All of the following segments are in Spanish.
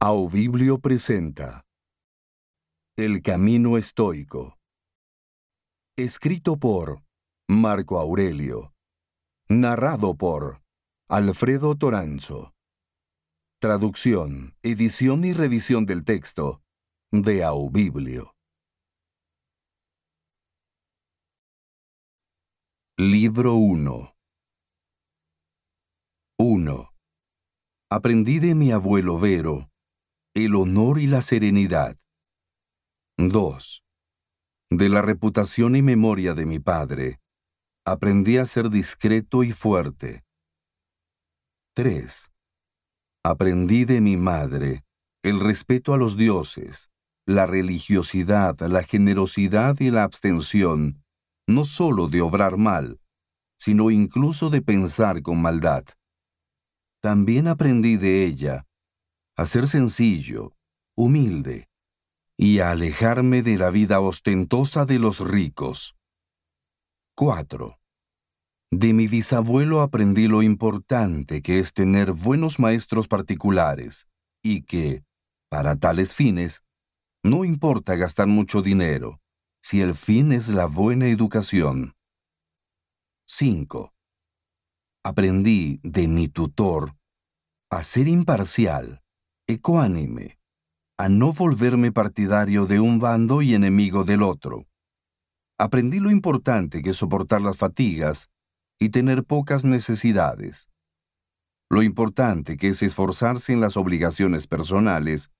Aubiblio. presenta El Camino Estoico. Escrito por Marco Aurelio. Narrado por Alfredo Toranzo. Traducción, edición y revisión del texto de Aubiblio. Libro 1 1. Aprendí de mi abuelo Vero el honor y la serenidad. 2. De la reputación y memoria de mi padre, aprendí a ser discreto y fuerte. 3. Aprendí de mi madre el respeto a los dioses, la religiosidad, la generosidad y la abstención, no sólo de obrar mal, sino incluso de pensar con maldad. También aprendí de ella a ser sencillo, humilde, y a alejarme de la vida ostentosa de los ricos. 4. De mi bisabuelo aprendí lo importante que es tener buenos maestros particulares y que, para tales fines, no importa gastar mucho dinero si el fin es la buena educación. 5 aprendí de mi tutor a ser imparcial, ecoánime, a no volverme partidario de un bando y enemigo del otro. Aprendí lo importante que es soportar las fatigas y tener pocas necesidades, lo importante que es esforzarse en las obligaciones personales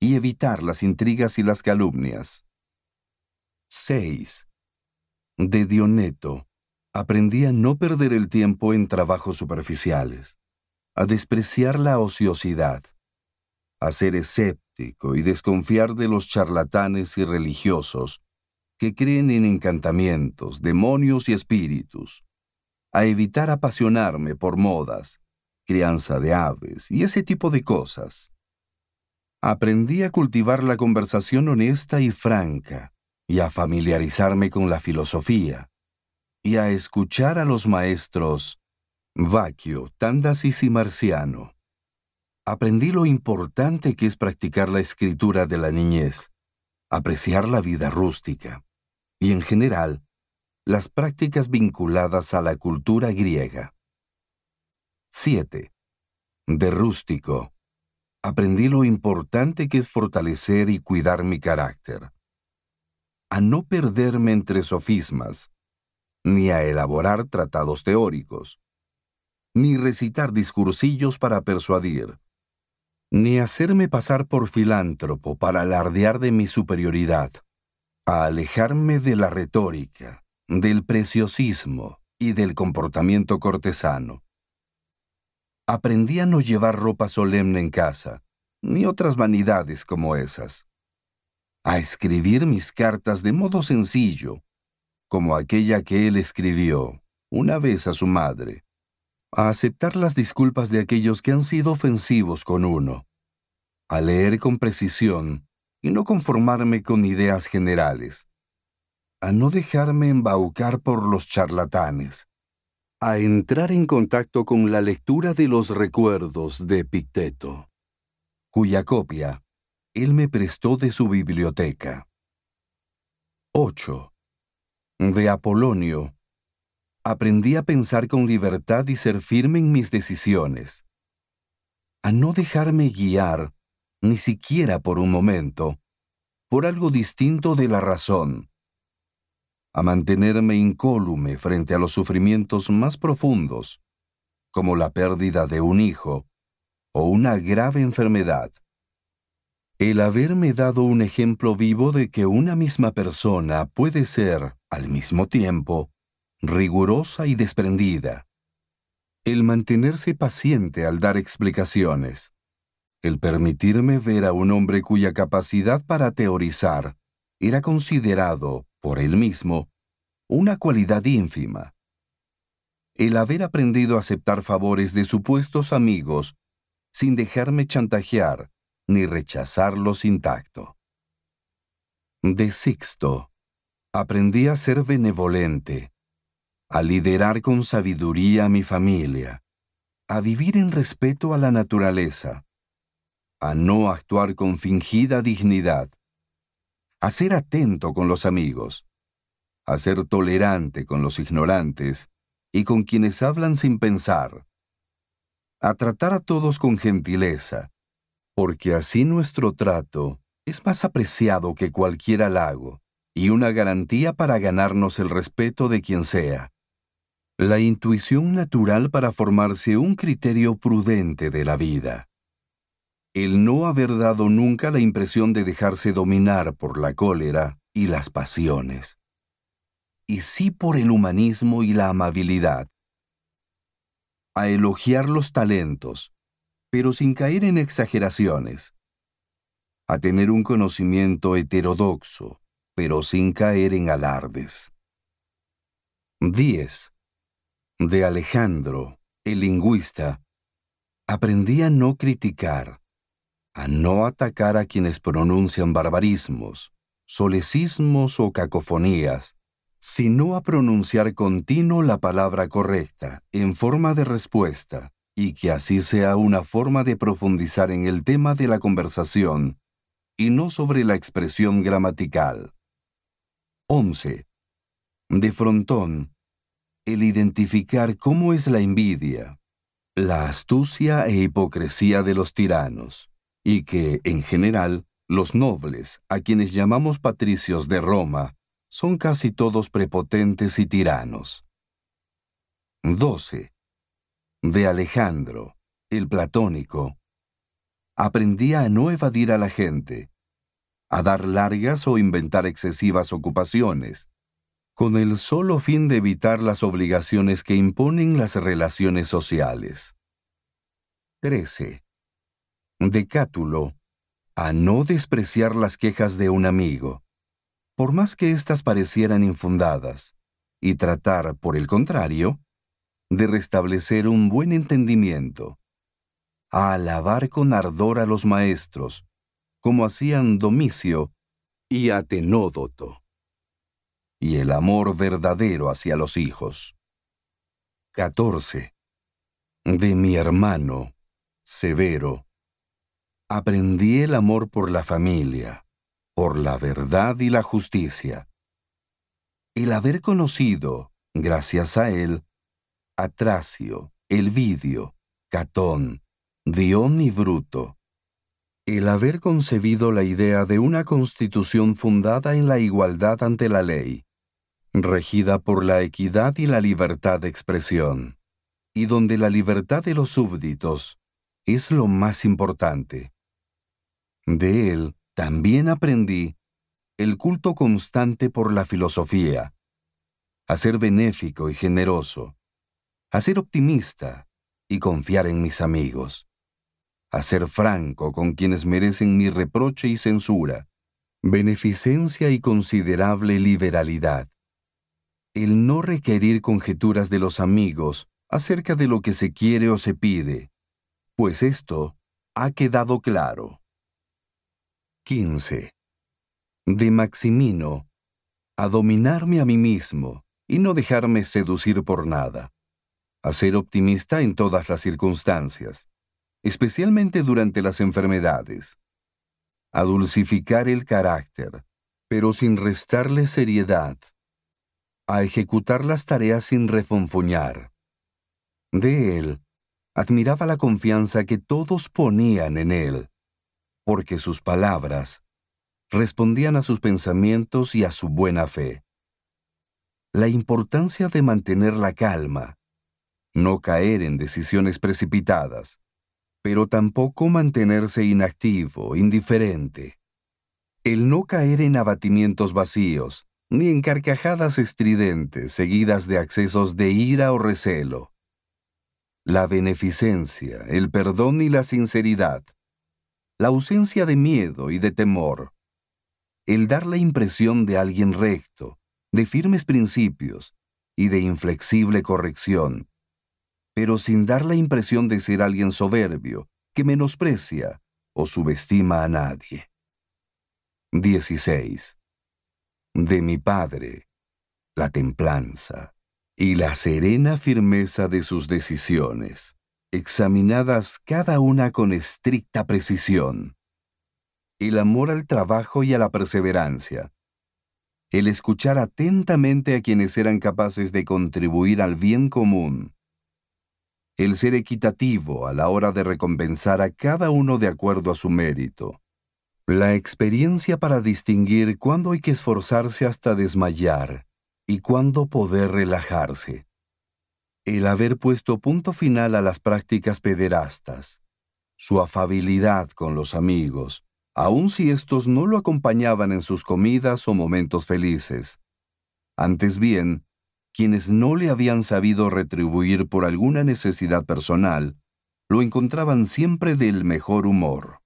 y evitar las intrigas y las calumnias. 6. De Dioneto aprendí a no perder el tiempo en trabajos superficiales, a despreciar la ociosidad, a ser escéptico y desconfiar de los charlatanes y religiosos que creen en encantamientos, demonios y espíritus, a evitar apasionarme por modas, crianza de aves y ese tipo de cosas. Aprendí a cultivar la conversación honesta y franca y a familiarizarme con la filosofía, y a escuchar a los maestros Vaquio, Tandasis y Marciano. Aprendí lo importante que es practicar la escritura de la niñez, apreciar la vida rústica y en general las prácticas vinculadas a la cultura griega. 7. De rústico. Aprendí lo importante que es fortalecer y cuidar mi carácter. A no perderme entre sofismas, ni a elaborar tratados teóricos, ni recitar discursillos para persuadir, ni hacerme pasar por filántropo para alardear de mi superioridad, a alejarme de la retórica, del preciosismo y del comportamiento cortesano. Aprendí a no llevar ropa solemne en casa, ni otras vanidades como esas, a escribir mis cartas de modo sencillo, como aquella que él escribió una vez a su madre, a aceptar las disculpas de aquellos que han sido ofensivos con uno, a leer con precisión y no conformarme con ideas generales, a no dejarme embaucar por los charlatanes, a entrar en contacto con la lectura de los recuerdos de Epicteto, cuya copia él me prestó de su biblioteca. 8 de Apolonio. Aprendí a pensar con libertad y ser firme en mis decisiones, a no dejarme guiar, ni siquiera por un momento, por algo distinto de la razón, a mantenerme incólume frente a los sufrimientos más profundos, como la pérdida de un hijo o una grave enfermedad. El haberme dado un ejemplo vivo de que una misma persona puede ser al mismo tiempo, rigurosa y desprendida. El mantenerse paciente al dar explicaciones. El permitirme ver a un hombre cuya capacidad para teorizar era considerado, por él mismo, una cualidad ínfima. El haber aprendido a aceptar favores de supuestos amigos sin dejarme chantajear ni rechazarlos intacto. De Sixto, aprendí a ser benevolente, a liderar con sabiduría a mi familia, a vivir en respeto a la naturaleza, a no actuar con fingida dignidad, a ser atento con los amigos, a ser tolerante con los ignorantes y con quienes hablan sin pensar, a tratar a todos con gentileza, porque así nuestro trato es más apreciado que cualquier halago y una garantía para ganarnos el respeto de quien sea. La intuición natural para formarse un criterio prudente de la vida. El no haber dado nunca la impresión de dejarse dominar por la cólera y las pasiones. Y sí por el humanismo y la amabilidad. A elogiar los talentos, pero sin caer en exageraciones. A tener un conocimiento heterodoxo, pero sin caer en alardes. 10. De Alejandro, el lingüista, aprendí a no criticar, a no atacar a quienes pronuncian barbarismos, solecismos o cacofonías, sino a pronunciar continuo la palabra correcta en forma de respuesta y que así sea una forma de profundizar en el tema de la conversación y no sobre la expresión gramatical. 11. De frontón, el identificar cómo es la envidia, la astucia e hipocresía de los tiranos, y que, en general, los nobles, a quienes llamamos patricios de Roma, son casi todos prepotentes y tiranos. 12. De Alejandro, el platónico. Aprendía a no evadir a la gente, a dar largas o inventar excesivas ocupaciones, con el solo fin de evitar las obligaciones que imponen las relaciones sociales. 13. Decátulo. A no despreciar las quejas de un amigo, por más que éstas parecieran infundadas, y tratar, por el contrario, de restablecer un buen entendimiento, a alabar con ardor a los maestros, como hacían Domicio y Atenódoto, y el amor verdadero hacia los hijos. 14. De mi hermano, Severo, aprendí el amor por la familia, por la verdad y la justicia. El haber conocido, gracias a él, a Tracio, Elvidio, Catón, Dion y Bruto, el haber concebido la idea de una constitución fundada en la igualdad ante la ley, regida por la equidad y la libertad de expresión, y donde la libertad de los súbditos es lo más importante. De él también aprendí el culto constante por la filosofía, a ser benéfico y generoso, a ser optimista y confiar en mis amigos a ser franco con quienes merecen mi reproche y censura, beneficencia y considerable liberalidad. El no requerir conjeturas de los amigos acerca de lo que se quiere o se pide, pues esto ha quedado claro. 15. De Maximino, a dominarme a mí mismo y no dejarme seducir por nada, a ser optimista en todas las circunstancias especialmente durante las enfermedades, a dulcificar el carácter, pero sin restarle seriedad, a ejecutar las tareas sin refonfuñar. De él, admiraba la confianza que todos ponían en él, porque sus palabras respondían a sus pensamientos y a su buena fe. La importancia de mantener la calma, no caer en decisiones precipitadas, pero tampoco mantenerse inactivo, indiferente. El no caer en abatimientos vacíos, ni en carcajadas estridentes seguidas de accesos de ira o recelo. La beneficencia, el perdón y la sinceridad. La ausencia de miedo y de temor. El dar la impresión de alguien recto, de firmes principios y de inflexible corrección pero sin dar la impresión de ser alguien soberbio, que menosprecia o subestima a nadie. 16. De mi Padre, la templanza y la serena firmeza de sus decisiones, examinadas cada una con estricta precisión. El amor al trabajo y a la perseverancia. El escuchar atentamente a quienes eran capaces de contribuir al bien común el ser equitativo a la hora de recompensar a cada uno de acuerdo a su mérito, la experiencia para distinguir cuándo hay que esforzarse hasta desmayar y cuándo poder relajarse, el haber puesto punto final a las prácticas pederastas, su afabilidad con los amigos, aun si estos no lo acompañaban en sus comidas o momentos felices. Antes bien, quienes no le habían sabido retribuir por alguna necesidad personal, lo encontraban siempre del mejor humor.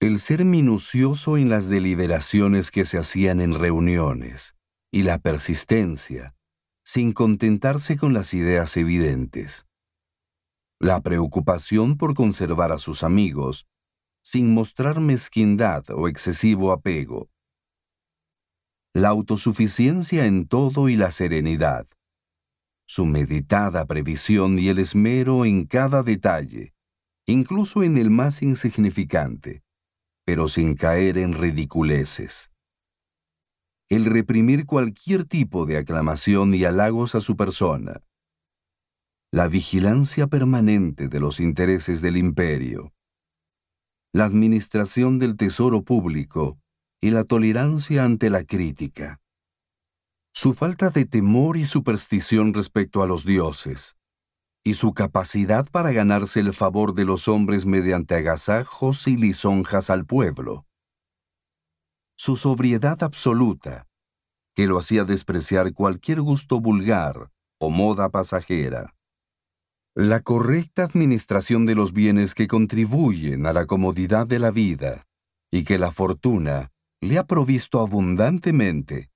El ser minucioso en las deliberaciones que se hacían en reuniones, y la persistencia, sin contentarse con las ideas evidentes. La preocupación por conservar a sus amigos, sin mostrar mezquindad o excesivo apego la autosuficiencia en todo y la serenidad. Su meditada previsión y el esmero en cada detalle, incluso en el más insignificante, pero sin caer en ridiculeces. El reprimir cualquier tipo de aclamación y halagos a su persona. La vigilancia permanente de los intereses del imperio. La administración del tesoro público y la tolerancia ante la crítica. Su falta de temor y superstición respecto a los dioses, y su capacidad para ganarse el favor de los hombres mediante agasajos y lisonjas al pueblo. Su sobriedad absoluta, que lo hacía despreciar cualquier gusto vulgar o moda pasajera. La correcta administración de los bienes que contribuyen a la comodidad de la vida y que la fortuna le ha provisto abundantemente,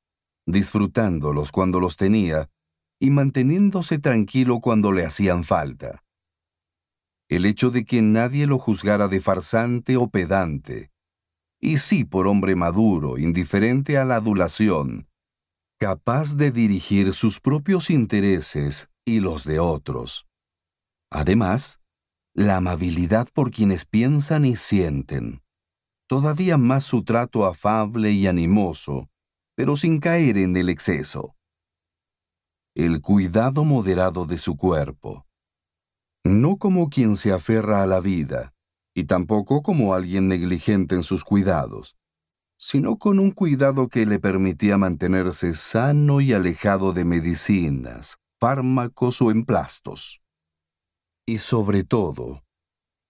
disfrutándolos cuando los tenía y manteniéndose tranquilo cuando le hacían falta. El hecho de que nadie lo juzgara de farsante o pedante, y sí por hombre maduro, indiferente a la adulación, capaz de dirigir sus propios intereses y los de otros. Además, la amabilidad por quienes piensan y sienten todavía más su trato afable y animoso, pero sin caer en el exceso. El cuidado moderado de su cuerpo. No como quien se aferra a la vida, y tampoco como alguien negligente en sus cuidados, sino con un cuidado que le permitía mantenerse sano y alejado de medicinas, fármacos o emplastos. Y sobre todo,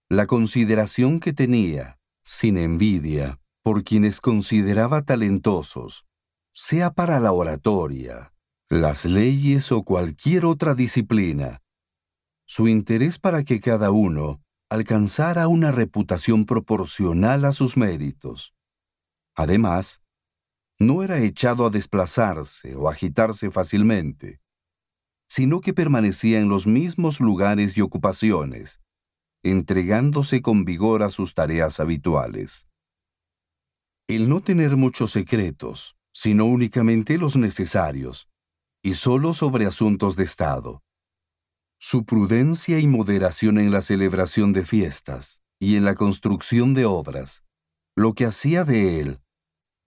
la consideración que tenía sin envidia, por quienes consideraba talentosos, sea para la oratoria, las leyes o cualquier otra disciplina. Su interés para que cada uno alcanzara una reputación proporcional a sus méritos. Además, no era echado a desplazarse o agitarse fácilmente, sino que permanecía en los mismos lugares y ocupaciones, entregándose con vigor a sus tareas habituales. El no tener muchos secretos, sino únicamente los necesarios, y solo sobre asuntos de Estado. Su prudencia y moderación en la celebración de fiestas y en la construcción de obras, lo que hacía de él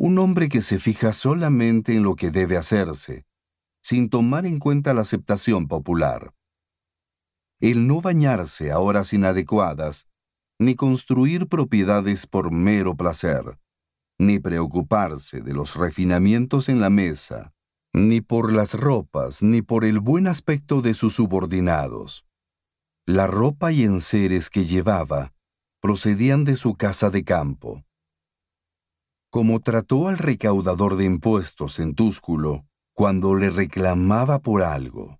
un hombre que se fija solamente en lo que debe hacerse, sin tomar en cuenta la aceptación popular el no bañarse a horas inadecuadas, ni construir propiedades por mero placer, ni preocuparse de los refinamientos en la mesa, ni por las ropas, ni por el buen aspecto de sus subordinados. La ropa y enseres que llevaba procedían de su casa de campo. Como trató al recaudador de impuestos en Túsculo cuando le reclamaba por algo.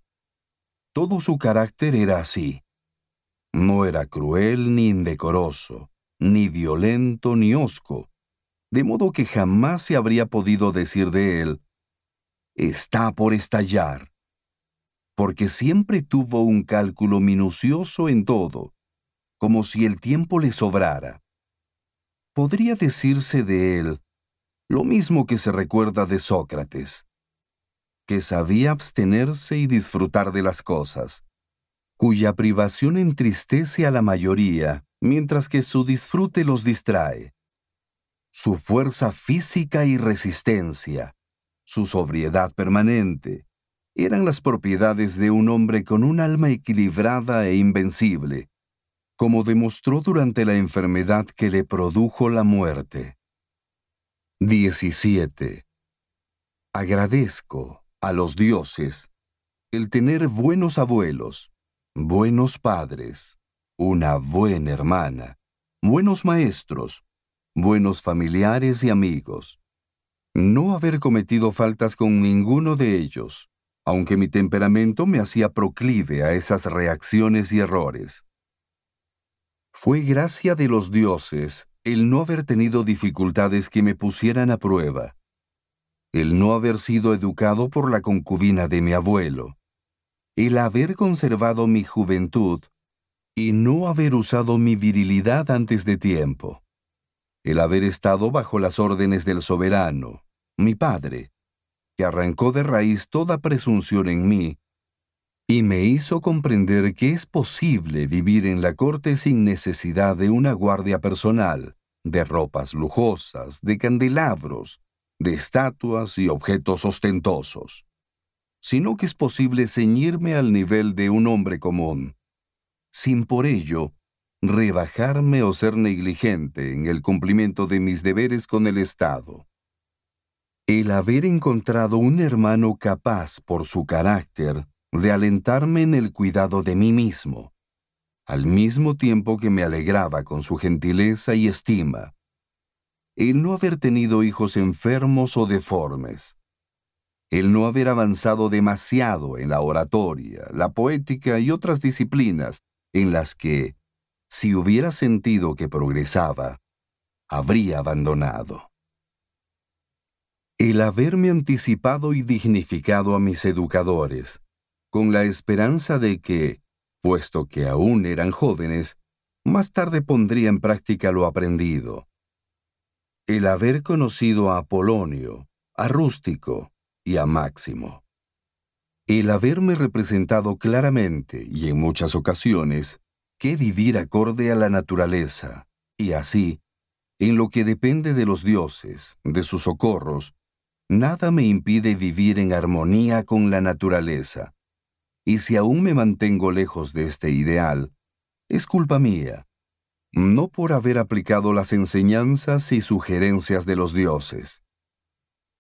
Todo su carácter era así. No era cruel ni indecoroso, ni violento ni hosco, de modo que jamás se habría podido decir de él, está por estallar, porque siempre tuvo un cálculo minucioso en todo, como si el tiempo le sobrara. Podría decirse de él lo mismo que se recuerda de Sócrates que sabía abstenerse y disfrutar de las cosas, cuya privación entristece a la mayoría, mientras que su disfrute los distrae. Su fuerza física y resistencia, su sobriedad permanente, eran las propiedades de un hombre con un alma equilibrada e invencible, como demostró durante la enfermedad que le produjo la muerte. 17. Agradezco a los dioses, el tener buenos abuelos, buenos padres, una buena hermana, buenos maestros, buenos familiares y amigos. No haber cometido faltas con ninguno de ellos, aunque mi temperamento me hacía proclive a esas reacciones y errores. Fue gracia de los dioses el no haber tenido dificultades que me pusieran a prueba el no haber sido educado por la concubina de mi abuelo, el haber conservado mi juventud y no haber usado mi virilidad antes de tiempo, el haber estado bajo las órdenes del soberano, mi padre, que arrancó de raíz toda presunción en mí, y me hizo comprender que es posible vivir en la corte sin necesidad de una guardia personal, de ropas lujosas, de candelabros, de estatuas y objetos ostentosos, sino que es posible ceñirme al nivel de un hombre común, sin por ello rebajarme o ser negligente en el cumplimiento de mis deberes con el Estado. El haber encontrado un hermano capaz por su carácter de alentarme en el cuidado de mí mismo, al mismo tiempo que me alegraba con su gentileza y estima, el no haber tenido hijos enfermos o deformes, el no haber avanzado demasiado en la oratoria, la poética y otras disciplinas en las que, si hubiera sentido que progresaba, habría abandonado. El haberme anticipado y dignificado a mis educadores, con la esperanza de que, puesto que aún eran jóvenes, más tarde pondría en práctica lo aprendido, el haber conocido a Apolonio, a Rústico y a Máximo. El haberme representado claramente y en muchas ocasiones que vivir acorde a la naturaleza, y así, en lo que depende de los dioses, de sus socorros, nada me impide vivir en armonía con la naturaleza. Y si aún me mantengo lejos de este ideal, es culpa mía, no por haber aplicado las enseñanzas y sugerencias de los dioses.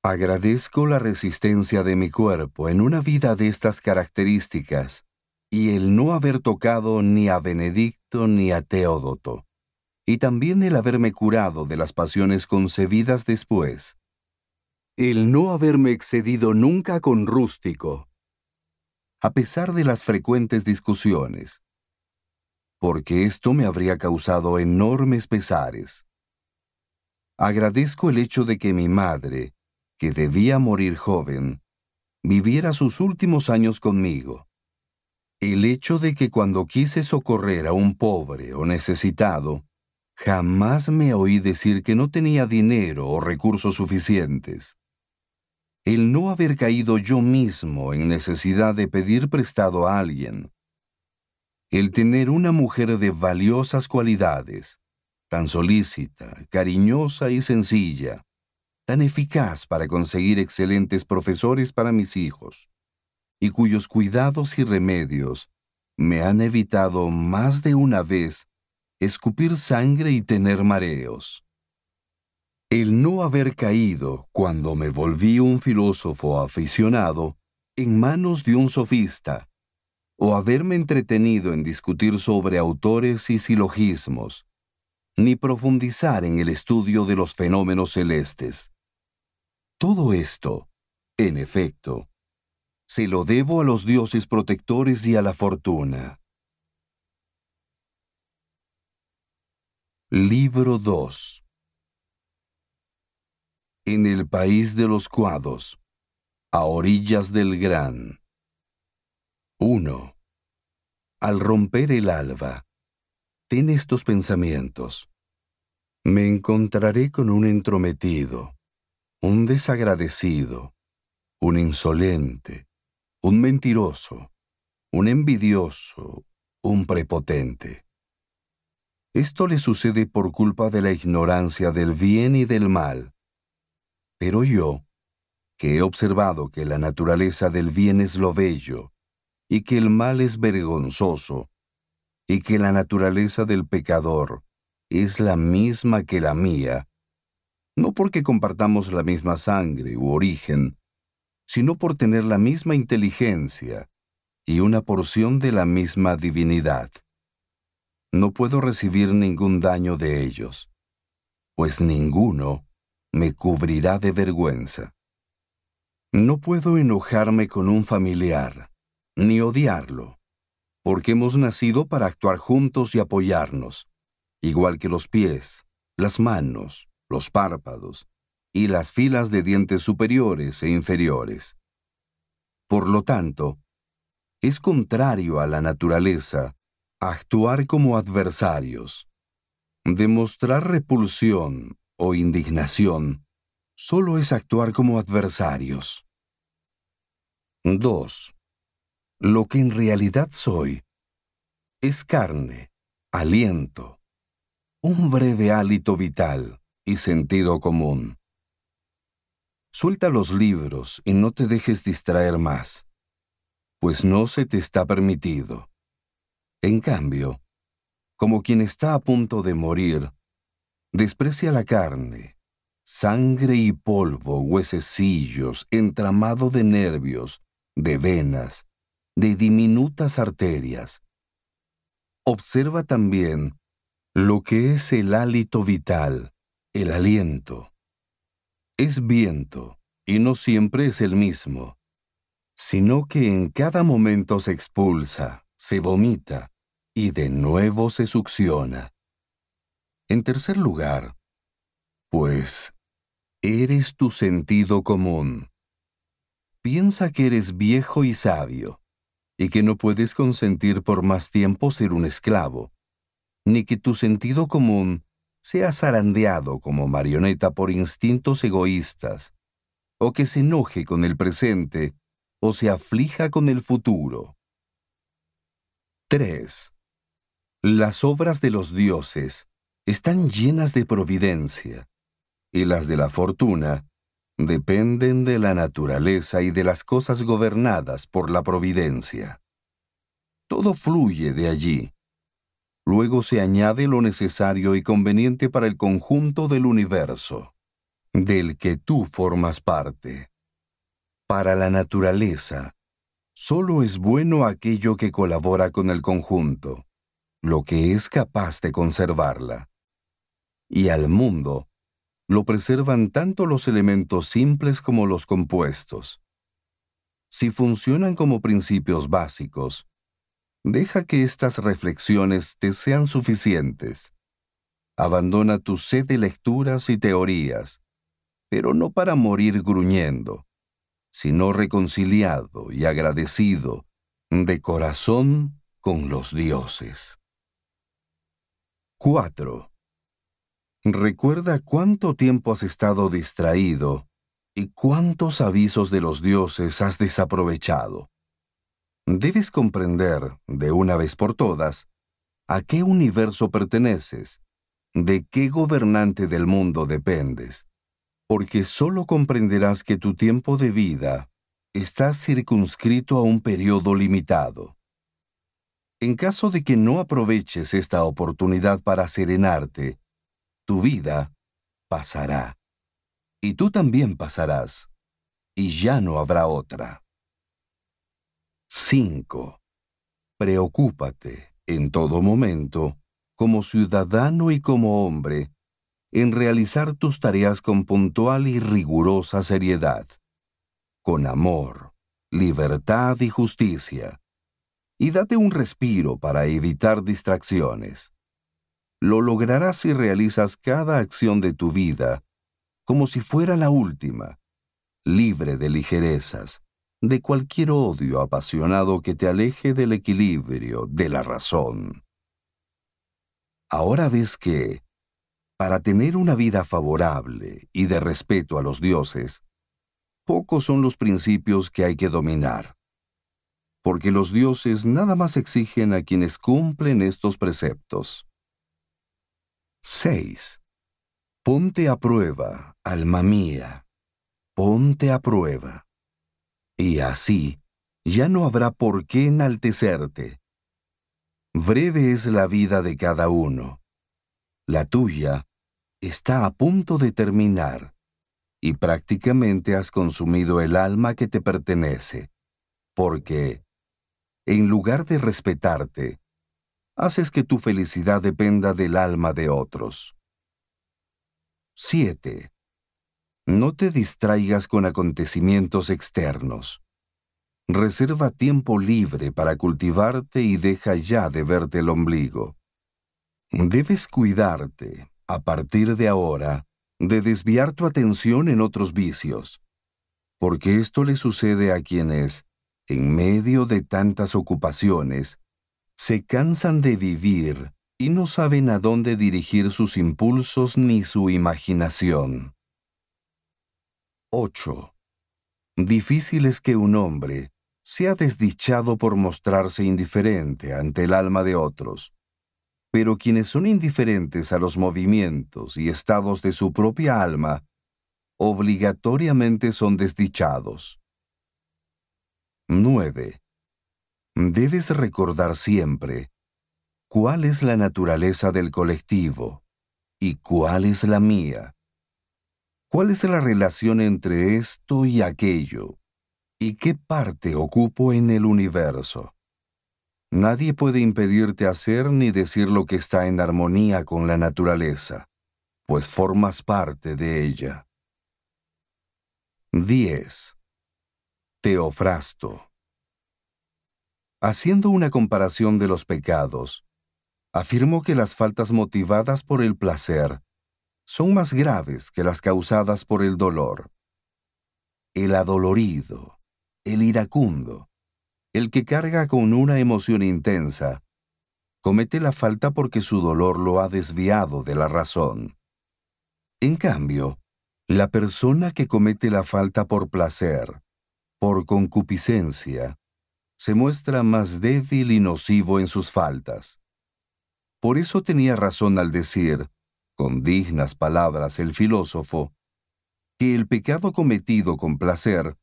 Agradezco la resistencia de mi cuerpo en una vida de estas características y el no haber tocado ni a Benedicto ni a Teódoto, y también el haberme curado de las pasiones concebidas después, el no haberme excedido nunca con rústico, a pesar de las frecuentes discusiones, porque esto me habría causado enormes pesares. Agradezco el hecho de que mi madre, que debía morir joven, viviera sus últimos años conmigo. El hecho de que cuando quise socorrer a un pobre o necesitado, jamás me oí decir que no tenía dinero o recursos suficientes. El no haber caído yo mismo en necesidad de pedir prestado a alguien, el tener una mujer de valiosas cualidades, tan solícita, cariñosa y sencilla, tan eficaz para conseguir excelentes profesores para mis hijos, y cuyos cuidados y remedios me han evitado más de una vez escupir sangre y tener mareos. El no haber caído cuando me volví un filósofo aficionado en manos de un sofista o haberme entretenido en discutir sobre autores y silogismos, ni profundizar en el estudio de los fenómenos celestes. Todo esto, en efecto, se lo debo a los dioses protectores y a la fortuna. Libro 2 En el país de los cuados, a orillas del Gran. 1. Al romper el alba, ten estos pensamientos. Me encontraré con un entrometido, un desagradecido, un insolente, un mentiroso, un envidioso, un prepotente. Esto le sucede por culpa de la ignorancia del bien y del mal. Pero yo, que he observado que la naturaleza del bien es lo bello, y que el mal es vergonzoso, y que la naturaleza del pecador es la misma que la mía, no porque compartamos la misma sangre u origen, sino por tener la misma inteligencia y una porción de la misma divinidad. No puedo recibir ningún daño de ellos, pues ninguno me cubrirá de vergüenza. No puedo enojarme con un familiar, ni odiarlo, porque hemos nacido para actuar juntos y apoyarnos, igual que los pies, las manos, los párpados y las filas de dientes superiores e inferiores. Por lo tanto, es contrario a la naturaleza actuar como adversarios. Demostrar repulsión o indignación solo es actuar como adversarios. 2. Lo que en realidad soy es carne, aliento, un breve hálito vital y sentido común. Suelta los libros y no te dejes distraer más, pues no se te está permitido. En cambio, como quien está a punto de morir, desprecia la carne, sangre y polvo, huesecillos, entramado de nervios, de venas, de diminutas arterias. Observa también lo que es el hálito vital, el aliento. Es viento, y no siempre es el mismo, sino que en cada momento se expulsa, se vomita, y de nuevo se succiona. En tercer lugar, pues, eres tu sentido común. Piensa que eres viejo y sabio, y que no puedes consentir por más tiempo ser un esclavo, ni que tu sentido común sea zarandeado como marioneta por instintos egoístas, o que se enoje con el presente o se aflija con el futuro. 3. Las obras de los dioses están llenas de providencia y las de la fortuna dependen de la naturaleza y de las cosas gobernadas por la providencia. Todo fluye de allí. Luego se añade lo necesario y conveniente para el conjunto del universo, del que tú formas parte. Para la naturaleza, solo es bueno aquello que colabora con el conjunto, lo que es capaz de conservarla. Y al mundo, lo preservan tanto los elementos simples como los compuestos. Si funcionan como principios básicos, deja que estas reflexiones te sean suficientes. Abandona tu sed de lecturas y teorías, pero no para morir gruñendo, sino reconciliado y agradecido de corazón con los dioses. 4. Recuerda cuánto tiempo has estado distraído y cuántos avisos de los dioses has desaprovechado. Debes comprender, de una vez por todas, a qué universo perteneces, de qué gobernante del mundo dependes, porque solo comprenderás que tu tiempo de vida está circunscrito a un periodo limitado. En caso de que no aproveches esta oportunidad para serenarte, tu vida pasará, y tú también pasarás, y ya no habrá otra. 5. Preocúpate en todo momento, como ciudadano y como hombre, en realizar tus tareas con puntual y rigurosa seriedad, con amor, libertad y justicia, y date un respiro para evitar distracciones lo lograrás si realizas cada acción de tu vida como si fuera la última, libre de ligerezas, de cualquier odio apasionado que te aleje del equilibrio, de la razón. Ahora ves que, para tener una vida favorable y de respeto a los dioses, pocos son los principios que hay que dominar, porque los dioses nada más exigen a quienes cumplen estos preceptos. 6. Ponte a prueba, alma mía, ponte a prueba. Y así ya no habrá por qué enaltecerte. Breve es la vida de cada uno. La tuya está a punto de terminar y prácticamente has consumido el alma que te pertenece, porque, en lugar de respetarte, haces que tu felicidad dependa del alma de otros. 7. No te distraigas con acontecimientos externos. Reserva tiempo libre para cultivarte y deja ya de verte el ombligo. Debes cuidarte, a partir de ahora, de desviar tu atención en otros vicios, porque esto le sucede a quienes, en medio de tantas ocupaciones, se cansan de vivir y no saben a dónde dirigir sus impulsos ni su imaginación. 8. Difícil es que un hombre sea desdichado por mostrarse indiferente ante el alma de otros, pero quienes son indiferentes a los movimientos y estados de su propia alma, obligatoriamente son desdichados. 9 debes recordar siempre cuál es la naturaleza del colectivo y cuál es la mía. ¿Cuál es la relación entre esto y aquello? ¿Y qué parte ocupo en el universo? Nadie puede impedirte hacer ni decir lo que está en armonía con la naturaleza, pues formas parte de ella. 10. Teofrasto Haciendo una comparación de los pecados, afirmó que las faltas motivadas por el placer son más graves que las causadas por el dolor. El adolorido, el iracundo, el que carga con una emoción intensa, comete la falta porque su dolor lo ha desviado de la razón. En cambio, la persona que comete la falta por placer, por concupiscencia, se muestra más débil y nocivo en sus faltas. Por eso tenía razón al decir, con dignas palabras el filósofo, que el pecado cometido con placer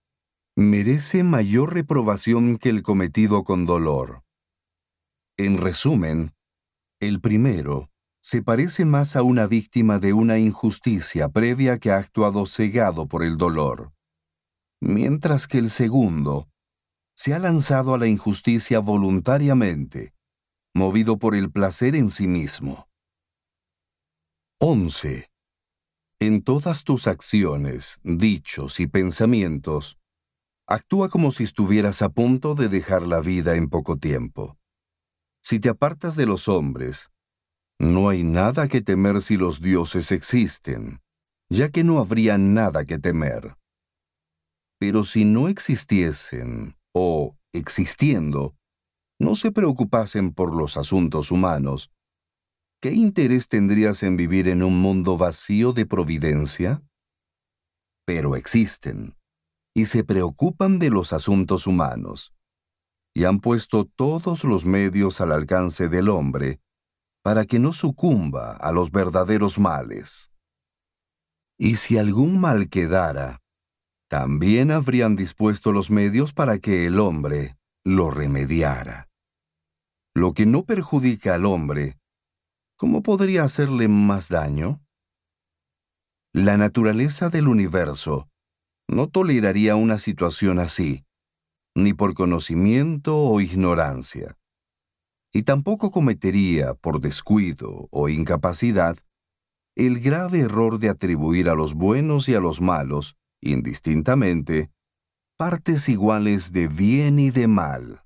merece mayor reprobación que el cometido con dolor. En resumen, el primero se parece más a una víctima de una injusticia previa que ha actuado cegado por el dolor, mientras que el segundo se ha lanzado a la injusticia voluntariamente, movido por el placer en sí mismo. 11. En todas tus acciones, dichos y pensamientos, actúa como si estuvieras a punto de dejar la vida en poco tiempo. Si te apartas de los hombres, no hay nada que temer si los dioses existen, ya que no habría nada que temer. Pero si no existiesen, o existiendo, no se preocupasen por los asuntos humanos, ¿qué interés tendrías en vivir en un mundo vacío de providencia? Pero existen, y se preocupan de los asuntos humanos, y han puesto todos los medios al alcance del hombre para que no sucumba a los verdaderos males. Y si algún mal quedara, también habrían dispuesto los medios para que el hombre lo remediara. Lo que no perjudica al hombre, ¿cómo podría hacerle más daño? La naturaleza del universo no toleraría una situación así, ni por conocimiento o ignorancia, y tampoco cometería, por descuido o incapacidad, el grave error de atribuir a los buenos y a los malos indistintamente, partes iguales de bien y de mal.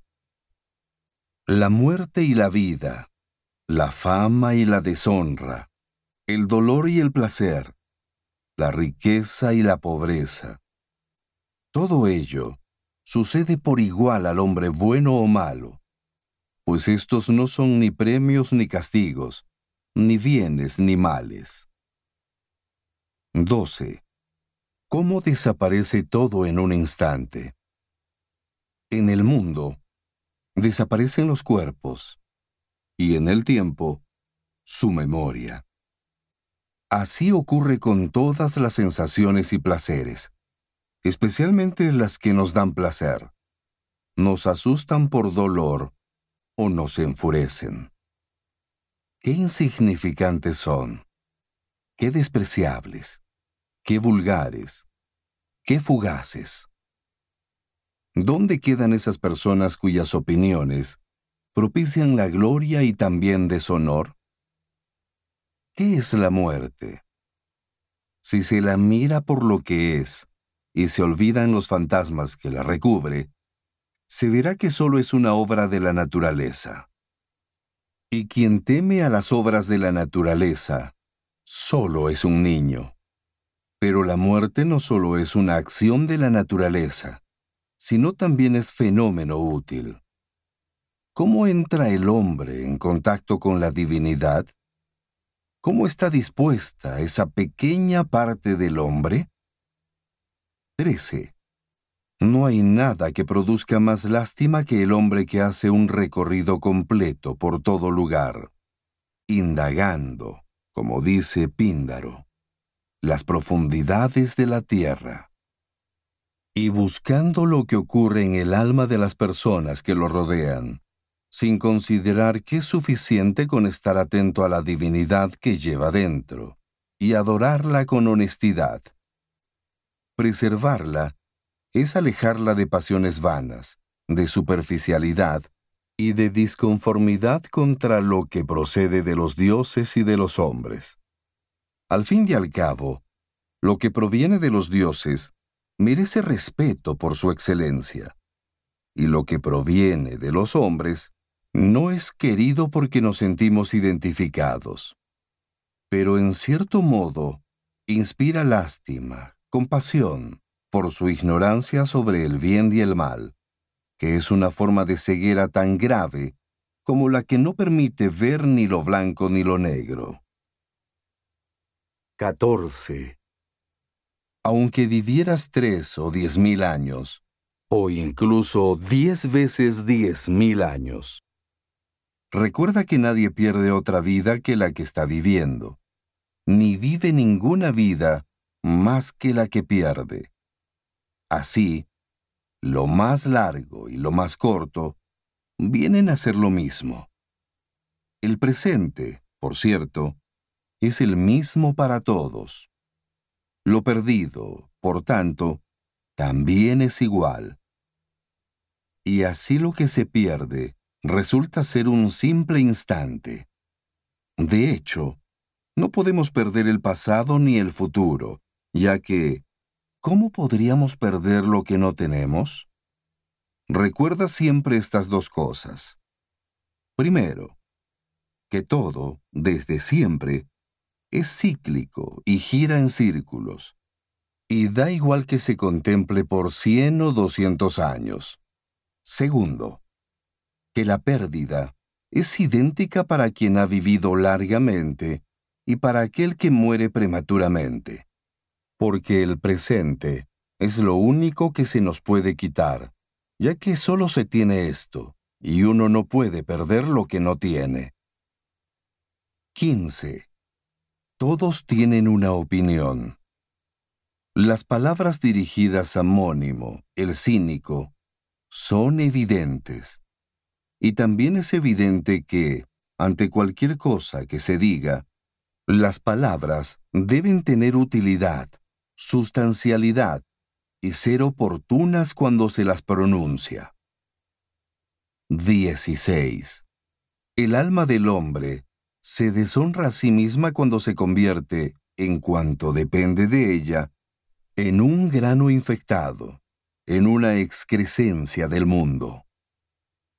La muerte y la vida, la fama y la deshonra, el dolor y el placer, la riqueza y la pobreza. Todo ello sucede por igual al hombre bueno o malo, pues estos no son ni premios ni castigos, ni bienes ni males. 12 cómo desaparece todo en un instante. En el mundo, desaparecen los cuerpos y en el tiempo, su memoria. Así ocurre con todas las sensaciones y placeres, especialmente las que nos dan placer. Nos asustan por dolor o nos enfurecen. Qué insignificantes son, qué despreciables qué vulgares, qué fugaces. ¿Dónde quedan esas personas cuyas opiniones propician la gloria y también deshonor? ¿Qué es la muerte? Si se la mira por lo que es y se olvidan los fantasmas que la recubre, se verá que solo es una obra de la naturaleza. Y quien teme a las obras de la naturaleza, solo es un niño. Pero la muerte no solo es una acción de la naturaleza, sino también es fenómeno útil. ¿Cómo entra el hombre en contacto con la divinidad? ¿Cómo está dispuesta esa pequeña parte del hombre? 13. No hay nada que produzca más lástima que el hombre que hace un recorrido completo por todo lugar, indagando, como dice Píndaro las profundidades de la tierra. Y buscando lo que ocurre en el alma de las personas que lo rodean, sin considerar que es suficiente con estar atento a la divinidad que lleva dentro, y adorarla con honestidad. Preservarla es alejarla de pasiones vanas, de superficialidad y de disconformidad contra lo que procede de los dioses y de los hombres. Al fin y al cabo, lo que proviene de los dioses merece respeto por su excelencia, y lo que proviene de los hombres no es querido porque nos sentimos identificados. Pero en cierto modo, inspira lástima, compasión, por su ignorancia sobre el bien y el mal, que es una forma de ceguera tan grave como la que no permite ver ni lo blanco ni lo negro. 14. Aunque vivieras tres o diez mil años, o incluso diez veces diez mil años. Recuerda que nadie pierde otra vida que la que está viviendo, ni vive ninguna vida más que la que pierde. Así, lo más largo y lo más corto vienen a ser lo mismo. El presente, por cierto, es el mismo para todos. Lo perdido, por tanto, también es igual. Y así lo que se pierde resulta ser un simple instante. De hecho, no podemos perder el pasado ni el futuro, ya que, ¿cómo podríamos perder lo que no tenemos? Recuerda siempre estas dos cosas. Primero, que todo, desde siempre, es cíclico y gira en círculos, y da igual que se contemple por 100 o 200 años. Segundo, que la pérdida es idéntica para quien ha vivido largamente y para aquel que muere prematuramente, porque el presente es lo único que se nos puede quitar, ya que solo se tiene esto, y uno no puede perder lo que no tiene. 15. Todos tienen una opinión. Las palabras dirigidas a Mónimo, el cínico, son evidentes. Y también es evidente que, ante cualquier cosa que se diga, las palabras deben tener utilidad, sustancialidad y ser oportunas cuando se las pronuncia. 16. El alma del hombre se deshonra a sí misma cuando se convierte, en cuanto depende de ella, en un grano infectado, en una excrescencia del mundo.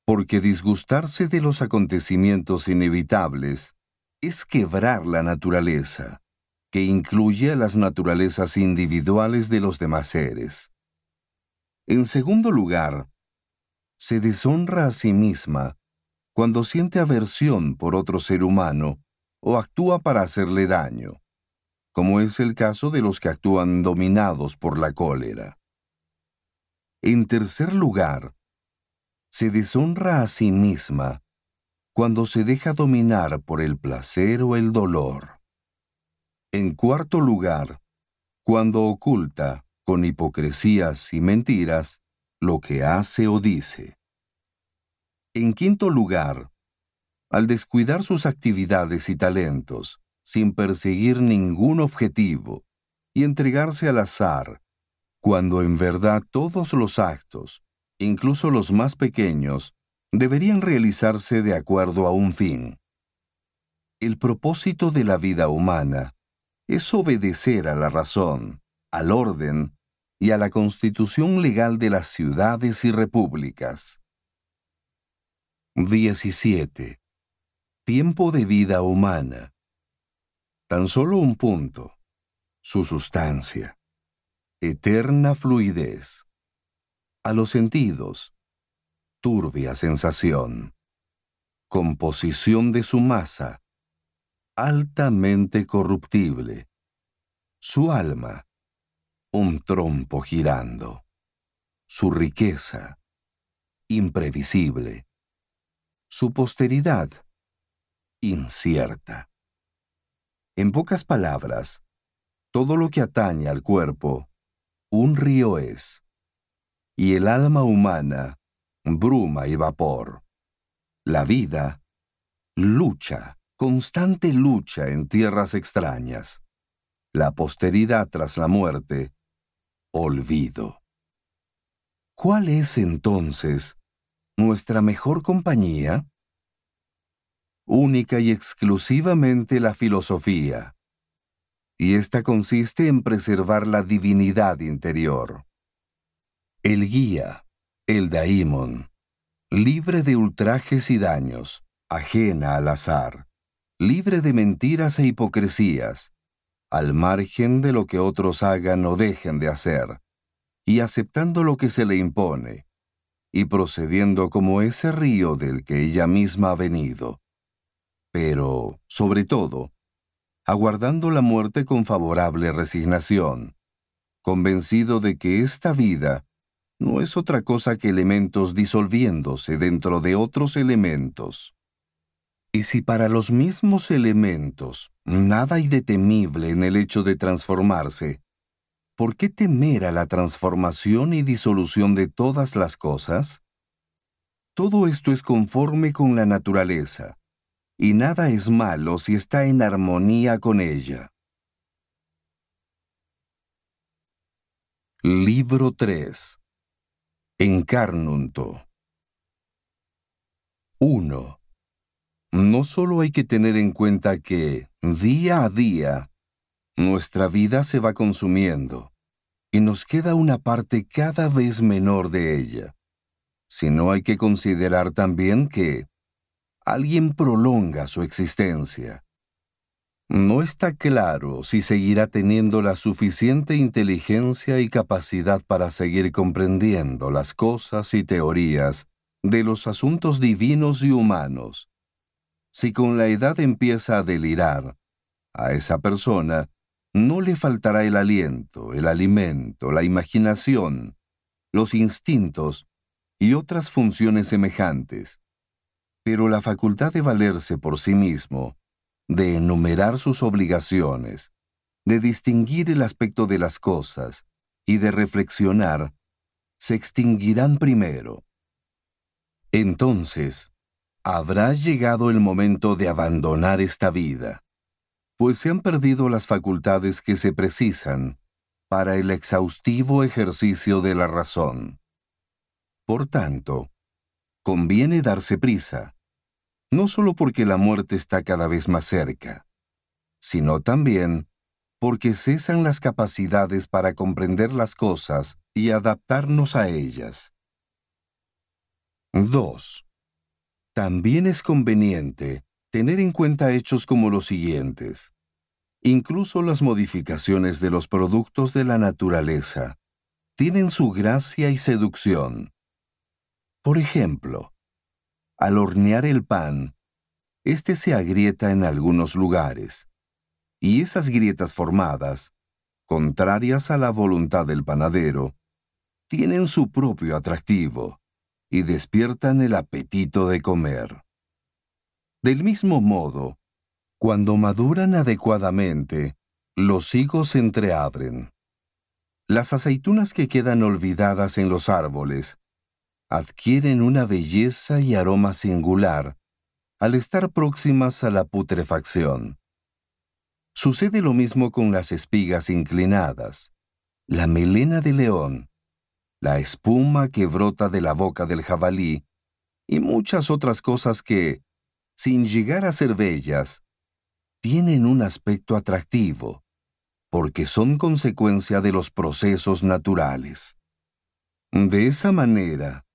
Porque disgustarse de los acontecimientos inevitables es quebrar la naturaleza, que incluye a las naturalezas individuales de los demás seres. En segundo lugar, se deshonra a sí misma cuando siente aversión por otro ser humano o actúa para hacerle daño, como es el caso de los que actúan dominados por la cólera. En tercer lugar, se deshonra a sí misma cuando se deja dominar por el placer o el dolor. En cuarto lugar, cuando oculta, con hipocresías y mentiras, lo que hace o dice. En quinto lugar, al descuidar sus actividades y talentos, sin perseguir ningún objetivo, y entregarse al azar, cuando en verdad todos los actos, incluso los más pequeños, deberían realizarse de acuerdo a un fin. El propósito de la vida humana es obedecer a la razón, al orden y a la constitución legal de las ciudades y repúblicas. 17. Tiempo de vida humana. Tan solo un punto. Su sustancia. Eterna fluidez. A los sentidos. Turbia sensación. Composición de su masa. Altamente corruptible. Su alma. Un trompo girando. Su riqueza. Imprevisible su posteridad incierta. En pocas palabras, todo lo que atañe al cuerpo, un río es, y el alma humana, bruma y vapor. La vida, lucha, constante lucha en tierras extrañas. La posteridad tras la muerte, olvido. ¿Cuál es entonces nuestra mejor compañía? Única y exclusivamente la filosofía. Y esta consiste en preservar la divinidad interior. El guía, el daimon, libre de ultrajes y daños, ajena al azar, libre de mentiras e hipocresías, al margen de lo que otros hagan o dejen de hacer, y aceptando lo que se le impone, y procediendo como ese río del que ella misma ha venido, pero, sobre todo, aguardando la muerte con favorable resignación, convencido de que esta vida no es otra cosa que elementos disolviéndose dentro de otros elementos. Y si para los mismos elementos nada hay de temible en el hecho de transformarse, ¿por qué temer a la transformación y disolución de todas las cosas? Todo esto es conforme con la naturaleza, y nada es malo si está en armonía con ella. Libro 3 Encarnunto 1. No solo hay que tener en cuenta que, día a día, nuestra vida se va consumiendo, y nos queda una parte cada vez menor de ella, Si no, hay que considerar también que alguien prolonga su existencia. No está claro si seguirá teniendo la suficiente inteligencia y capacidad para seguir comprendiendo las cosas y teorías de los asuntos divinos y humanos. Si con la edad empieza a delirar, a esa persona no le faltará el aliento, el alimento, la imaginación, los instintos y otras funciones semejantes. Pero la facultad de valerse por sí mismo, de enumerar sus obligaciones, de distinguir el aspecto de las cosas y de reflexionar, se extinguirán primero. Entonces, habrá llegado el momento de abandonar esta vida pues se han perdido las facultades que se precisan para el exhaustivo ejercicio de la razón. Por tanto, conviene darse prisa, no solo porque la muerte está cada vez más cerca, sino también porque cesan las capacidades para comprender las cosas y adaptarnos a ellas. 2. También es conveniente tener en cuenta hechos como los siguientes. Incluso las modificaciones de los productos de la naturaleza tienen su gracia y seducción. Por ejemplo, al hornear el pan, éste se agrieta en algunos lugares, y esas grietas formadas, contrarias a la voluntad del panadero, tienen su propio atractivo y despiertan el apetito de comer. Del mismo modo, cuando maduran adecuadamente, los higos se entreabren. Las aceitunas que quedan olvidadas en los árboles adquieren una belleza y aroma singular al estar próximas a la putrefacción. Sucede lo mismo con las espigas inclinadas, la melena de león, la espuma que brota de la boca del jabalí y muchas otras cosas que, sin llegar a ser bellas, tienen un aspecto atractivo, porque son consecuencia de los procesos naturales. De esa manera,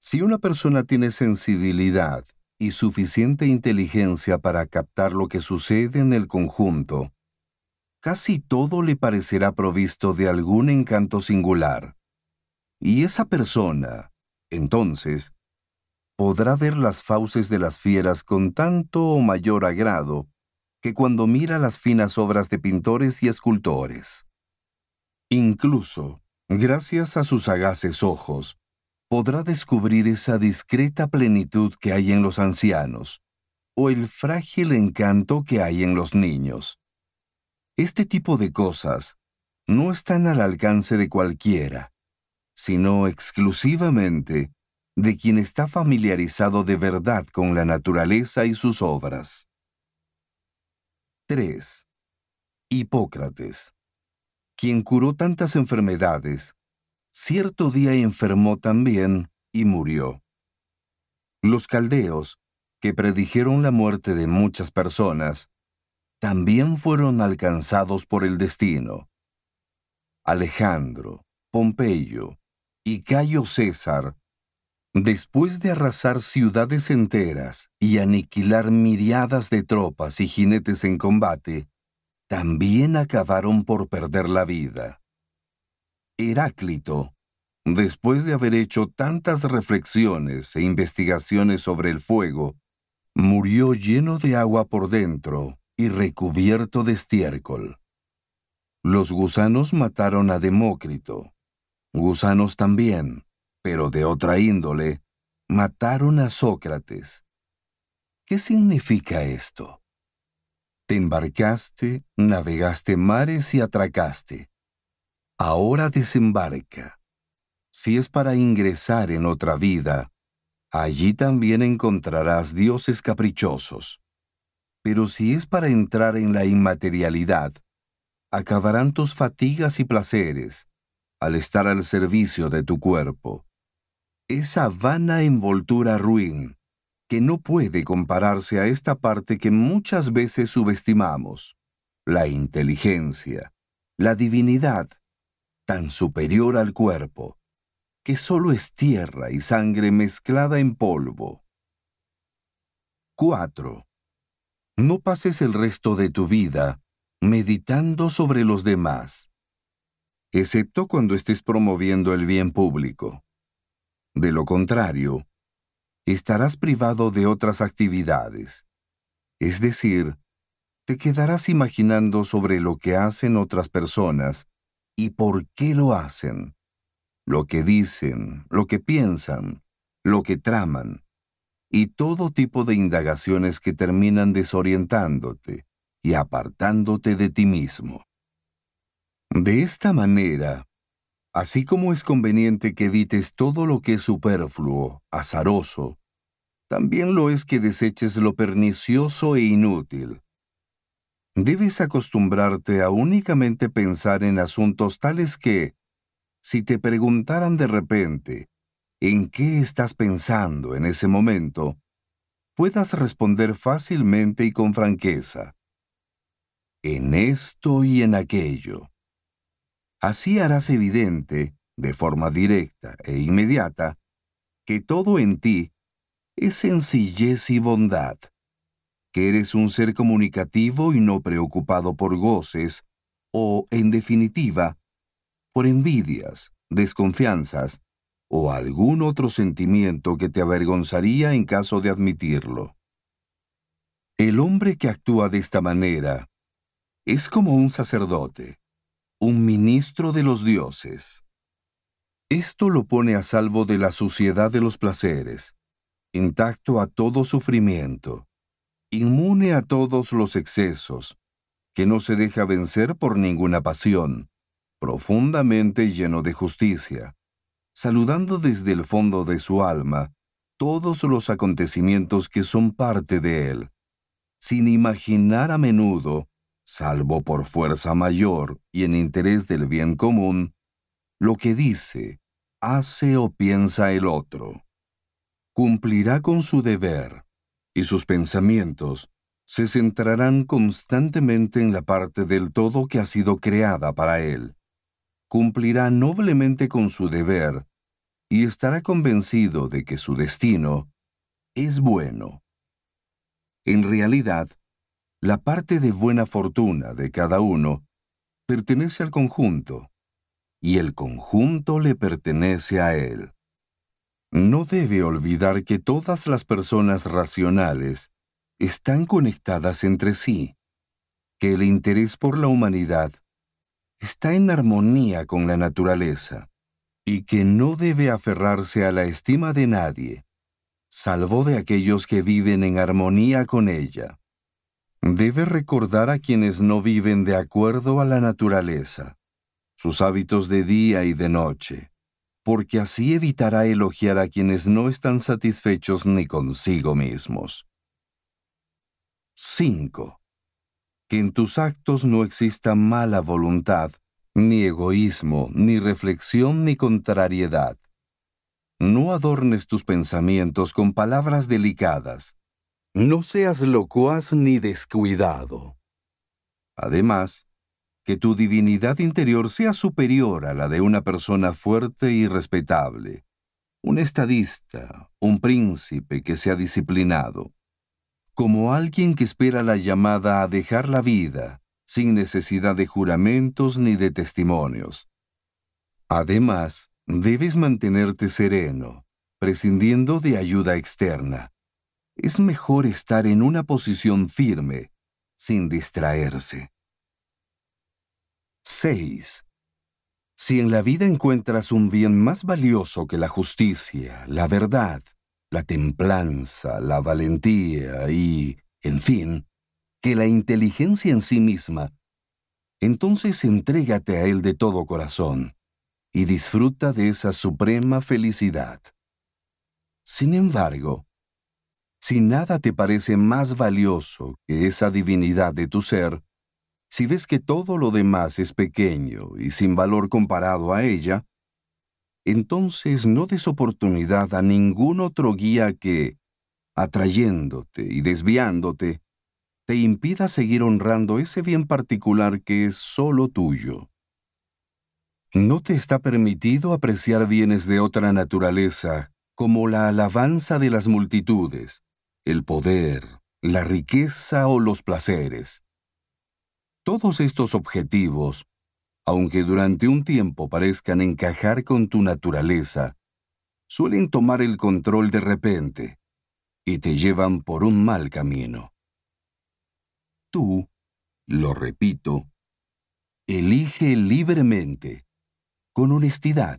si una persona tiene sensibilidad y suficiente inteligencia para captar lo que sucede en el conjunto, casi todo le parecerá provisto de algún encanto singular. Y esa persona, entonces, podrá ver las fauces de las fieras con tanto o mayor agrado que cuando mira las finas obras de pintores y escultores. Incluso, gracias a sus sagaces ojos, podrá descubrir esa discreta plenitud que hay en los ancianos, o el frágil encanto que hay en los niños. Este tipo de cosas no están al alcance de cualquiera, sino exclusivamente de quien está familiarizado de verdad con la naturaleza y sus obras. 3. Hipócrates, quien curó tantas enfermedades, cierto día enfermó también y murió. Los caldeos, que predijeron la muerte de muchas personas, también fueron alcanzados por el destino. Alejandro, Pompeyo y Cayo César Después de arrasar ciudades enteras y aniquilar miriadas de tropas y jinetes en combate, también acabaron por perder la vida. Heráclito, después de haber hecho tantas reflexiones e investigaciones sobre el fuego, murió lleno de agua por dentro y recubierto de estiércol. Los gusanos mataron a Demócrito, gusanos también, pero de otra índole, mataron a Sócrates. ¿Qué significa esto? Te embarcaste, navegaste mares y atracaste. Ahora desembarca. Si es para ingresar en otra vida, allí también encontrarás dioses caprichosos. Pero si es para entrar en la inmaterialidad, acabarán tus fatigas y placeres al estar al servicio de tu cuerpo esa vana envoltura ruin, que no puede compararse a esta parte que muchas veces subestimamos, la inteligencia, la divinidad, tan superior al cuerpo, que solo es tierra y sangre mezclada en polvo. 4. No pases el resto de tu vida meditando sobre los demás, excepto cuando estés promoviendo el bien público. De lo contrario, estarás privado de otras actividades. Es decir, te quedarás imaginando sobre lo que hacen otras personas y por qué lo hacen, lo que dicen, lo que piensan, lo que traman, y todo tipo de indagaciones que terminan desorientándote y apartándote de ti mismo. De esta manera, Así como es conveniente que evites todo lo que es superfluo, azaroso, también lo es que deseches lo pernicioso e inútil. Debes acostumbrarte a únicamente pensar en asuntos tales que, si te preguntaran de repente, ¿en qué estás pensando en ese momento?, puedas responder fácilmente y con franqueza. En esto y en aquello. Así harás evidente, de forma directa e inmediata, que todo en ti es sencillez y bondad, que eres un ser comunicativo y no preocupado por goces, o, en definitiva, por envidias, desconfianzas o algún otro sentimiento que te avergonzaría en caso de admitirlo. El hombre que actúa de esta manera es como un sacerdote un ministro de los dioses. Esto lo pone a salvo de la suciedad de los placeres, intacto a todo sufrimiento, inmune a todos los excesos, que no se deja vencer por ninguna pasión, profundamente lleno de justicia, saludando desde el fondo de su alma todos los acontecimientos que son parte de él, sin imaginar a menudo salvo por fuerza mayor y en interés del bien común, lo que dice, hace o piensa el otro. Cumplirá con su deber y sus pensamientos se centrarán constantemente en la parte del todo que ha sido creada para él. Cumplirá noblemente con su deber y estará convencido de que su destino es bueno. En realidad, la parte de buena fortuna de cada uno pertenece al conjunto y el conjunto le pertenece a él. No debe olvidar que todas las personas racionales están conectadas entre sí, que el interés por la humanidad está en armonía con la naturaleza y que no debe aferrarse a la estima de nadie, salvo de aquellos que viven en armonía con ella debe recordar a quienes no viven de acuerdo a la naturaleza, sus hábitos de día y de noche, porque así evitará elogiar a quienes no están satisfechos ni consigo mismos. 5. Que en tus actos no exista mala voluntad, ni egoísmo, ni reflexión, ni contrariedad. No adornes tus pensamientos con palabras delicadas, no seas locuaz ni descuidado. Además, que tu divinidad interior sea superior a la de una persona fuerte y respetable, un estadista, un príncipe que sea disciplinado, como alguien que espera la llamada a dejar la vida, sin necesidad de juramentos ni de testimonios. Además, debes mantenerte sereno, prescindiendo de ayuda externa, es mejor estar en una posición firme, sin distraerse. 6. Si en la vida encuentras un bien más valioso que la justicia, la verdad, la templanza, la valentía y, en fin, que la inteligencia en sí misma, entonces entrégate a él de todo corazón y disfruta de esa suprema felicidad. Sin embargo, si nada te parece más valioso que esa divinidad de tu ser, si ves que todo lo demás es pequeño y sin valor comparado a ella, entonces no des oportunidad a ningún otro guía que, atrayéndote y desviándote, te impida seguir honrando ese bien particular que es solo tuyo. No te está permitido apreciar bienes de otra naturaleza, como la alabanza de las multitudes, el poder, la riqueza o los placeres. Todos estos objetivos, aunque durante un tiempo parezcan encajar con tu naturaleza, suelen tomar el control de repente y te llevan por un mal camino. Tú, lo repito, elige libremente, con honestidad,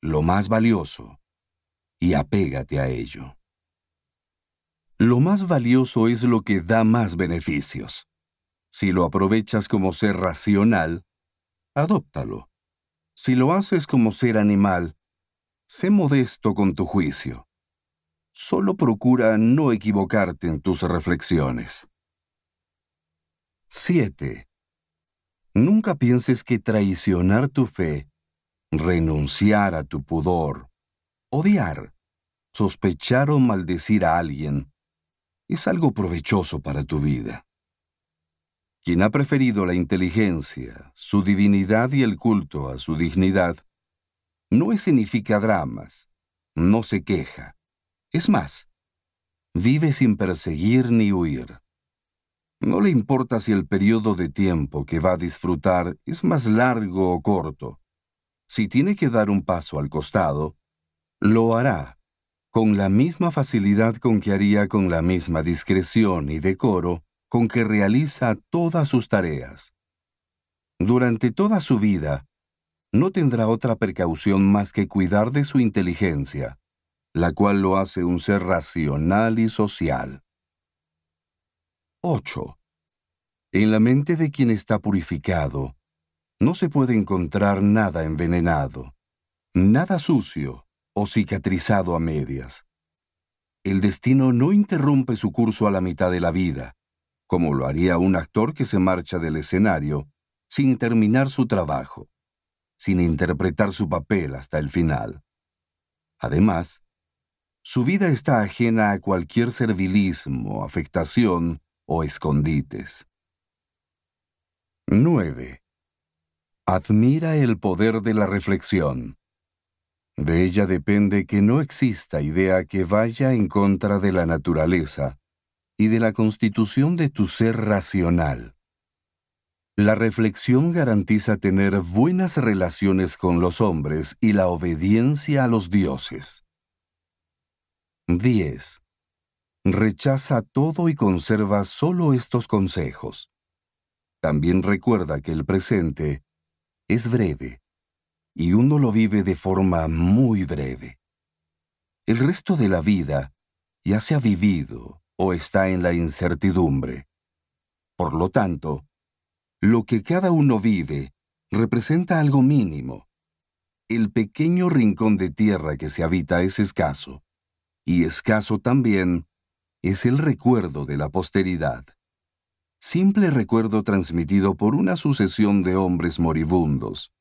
lo más valioso y apégate a ello. Lo más valioso es lo que da más beneficios. Si lo aprovechas como ser racional, adóptalo. Si lo haces como ser animal, sé modesto con tu juicio. Solo procura no equivocarte en tus reflexiones. 7. Nunca pienses que traicionar tu fe, renunciar a tu pudor, odiar, sospechar o maldecir a alguien es algo provechoso para tu vida. Quien ha preferido la inteligencia, su divinidad y el culto a su dignidad, no escenifica dramas, no se queja. Es más, vive sin perseguir ni huir. No le importa si el periodo de tiempo que va a disfrutar es más largo o corto. Si tiene que dar un paso al costado, lo hará con la misma facilidad con que haría con la misma discreción y decoro con que realiza todas sus tareas. Durante toda su vida, no tendrá otra precaución más que cuidar de su inteligencia, la cual lo hace un ser racional y social. 8. En la mente de quien está purificado, no se puede encontrar nada envenenado, nada sucio, o cicatrizado a medias. El destino no interrumpe su curso a la mitad de la vida, como lo haría un actor que se marcha del escenario sin terminar su trabajo, sin interpretar su papel hasta el final. Además, su vida está ajena a cualquier servilismo, afectación o escondites. 9. Admira el poder de la reflexión. De ella depende que no exista idea que vaya en contra de la naturaleza y de la constitución de tu ser racional. La reflexión garantiza tener buenas relaciones con los hombres y la obediencia a los dioses. 10. Rechaza todo y conserva solo estos consejos. También recuerda que el presente es breve y uno lo vive de forma muy breve. El resto de la vida ya se ha vivido o está en la incertidumbre. Por lo tanto, lo que cada uno vive representa algo mínimo. El pequeño rincón de tierra que se habita es escaso, y escaso también es el recuerdo de la posteridad. Simple recuerdo transmitido por una sucesión de hombres moribundos,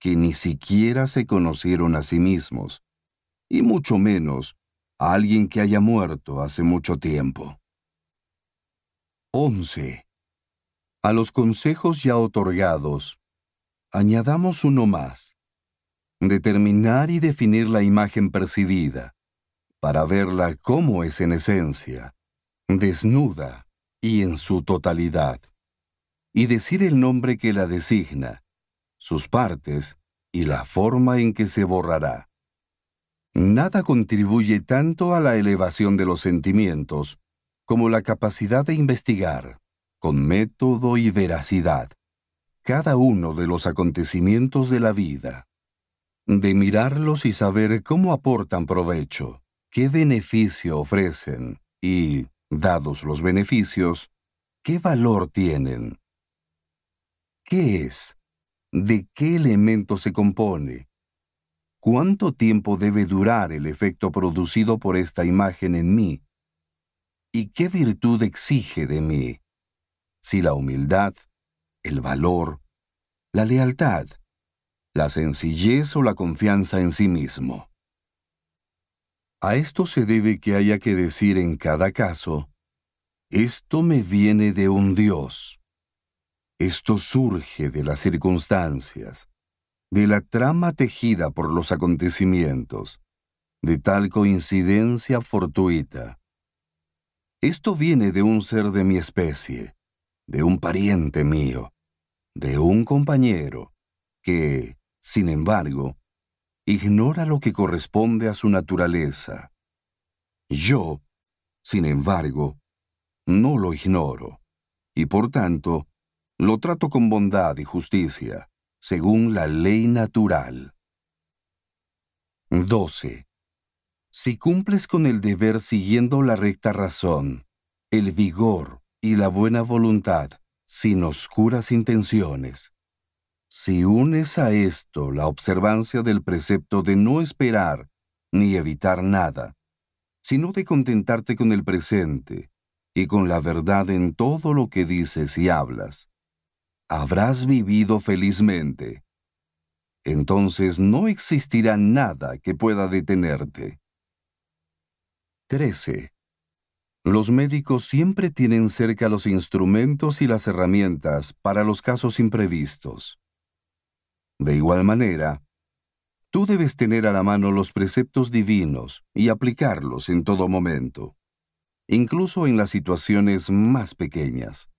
que ni siquiera se conocieron a sí mismos, y mucho menos a alguien que haya muerto hace mucho tiempo. 11. A los consejos ya otorgados, añadamos uno más. Determinar y definir la imagen percibida, para verla como es en esencia, desnuda y en su totalidad, y decir el nombre que la designa, sus partes y la forma en que se borrará. Nada contribuye tanto a la elevación de los sentimientos como la capacidad de investigar, con método y veracidad, cada uno de los acontecimientos de la vida, de mirarlos y saber cómo aportan provecho, qué beneficio ofrecen y, dados los beneficios, qué valor tienen. ¿Qué es de qué elemento se compone, cuánto tiempo debe durar el efecto producido por esta imagen en mí y qué virtud exige de mí, si la humildad, el valor, la lealtad, la sencillez o la confianza en sí mismo. A esto se debe que haya que decir en cada caso, esto me viene de un Dios esto surge de las circunstancias, de la trama tejida por los acontecimientos, de tal coincidencia fortuita. Esto viene de un ser de mi especie, de un pariente mío, de un compañero, que, sin embargo, ignora lo que corresponde a su naturaleza. Yo, sin embargo, no lo ignoro, y por tanto, lo trato con bondad y justicia, según la ley natural. 12. Si cumples con el deber siguiendo la recta razón, el vigor y la buena voluntad, sin oscuras intenciones. Si unes a esto la observancia del precepto de no esperar ni evitar nada, sino de contentarte con el presente y con la verdad en todo lo que dices y hablas, habrás vivido felizmente. Entonces no existirá nada que pueda detenerte. 13. Los médicos siempre tienen cerca los instrumentos y las herramientas para los casos imprevistos. De igual manera, tú debes tener a la mano los preceptos divinos y aplicarlos en todo momento, incluso en las situaciones más pequeñas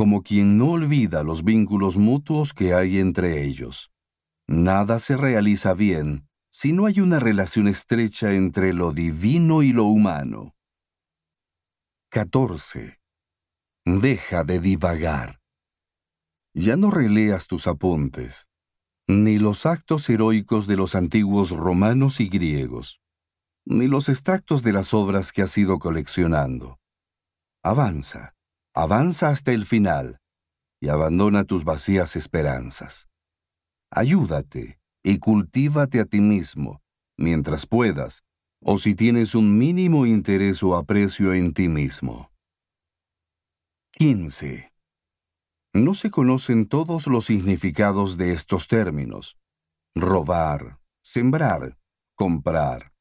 como quien no olvida los vínculos mutuos que hay entre ellos. Nada se realiza bien si no hay una relación estrecha entre lo divino y lo humano. 14. Deja de divagar. Ya no releas tus apuntes, ni los actos heroicos de los antiguos romanos y griegos, ni los extractos de las obras que has ido coleccionando. Avanza Avanza hasta el final y abandona tus vacías esperanzas. Ayúdate y cultívate a ti mismo mientras puedas o si tienes un mínimo interés o aprecio en ti mismo. 15. No se conocen todos los significados de estos términos. Robar, sembrar, comprar,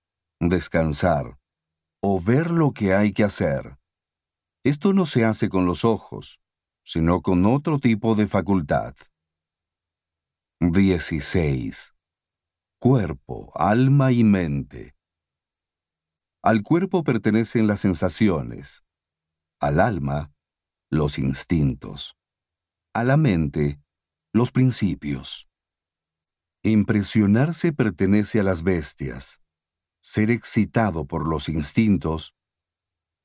descansar o ver lo que hay que hacer. Esto no se hace con los ojos, sino con otro tipo de facultad. 16. Cuerpo, alma y mente. Al cuerpo pertenecen las sensaciones, al alma, los instintos, a la mente, los principios. Impresionarse pertenece a las bestias, ser excitado por los instintos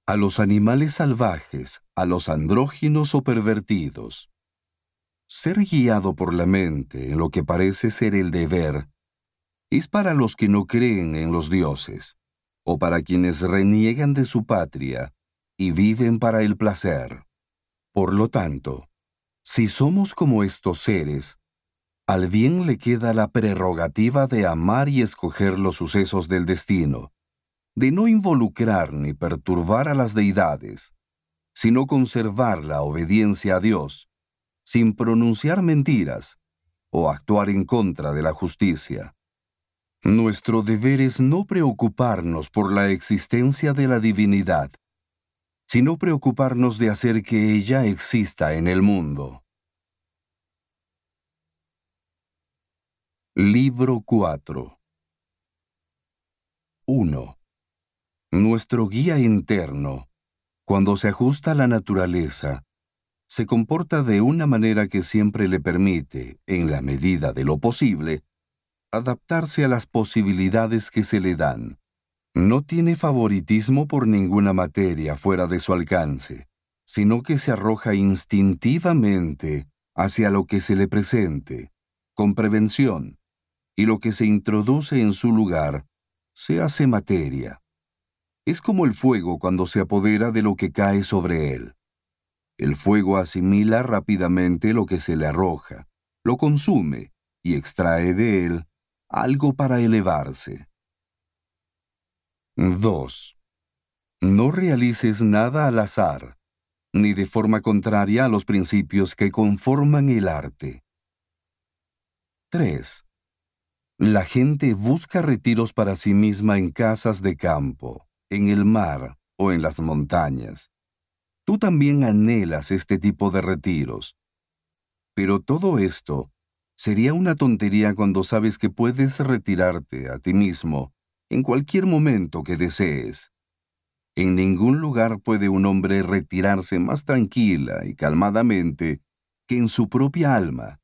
a los animales salvajes, a los andróginos o pervertidos. Ser guiado por la mente en lo que parece ser el deber es para los que no creen en los dioses, o para quienes reniegan de su patria y viven para el placer. Por lo tanto, si somos como estos seres, al bien le queda la prerrogativa de amar y escoger los sucesos del destino, de no involucrar ni perturbar a las deidades, sino conservar la obediencia a Dios, sin pronunciar mentiras o actuar en contra de la justicia. Nuestro deber es no preocuparnos por la existencia de la divinidad, sino preocuparnos de hacer que ella exista en el mundo. Libro 4 1. Nuestro guía interno, cuando se ajusta a la naturaleza, se comporta de una manera que siempre le permite, en la medida de lo posible, adaptarse a las posibilidades que se le dan. No tiene favoritismo por ninguna materia fuera de su alcance, sino que se arroja instintivamente hacia lo que se le presente, con prevención, y lo que se introduce en su lugar se hace materia es como el fuego cuando se apodera de lo que cae sobre él. El fuego asimila rápidamente lo que se le arroja, lo consume y extrae de él algo para elevarse. 2. No realices nada al azar, ni de forma contraria a los principios que conforman el arte. 3. La gente busca retiros para sí misma en casas de campo en el mar o en las montañas. Tú también anhelas este tipo de retiros. Pero todo esto sería una tontería cuando sabes que puedes retirarte a ti mismo en cualquier momento que desees. En ningún lugar puede un hombre retirarse más tranquila y calmadamente que en su propia alma,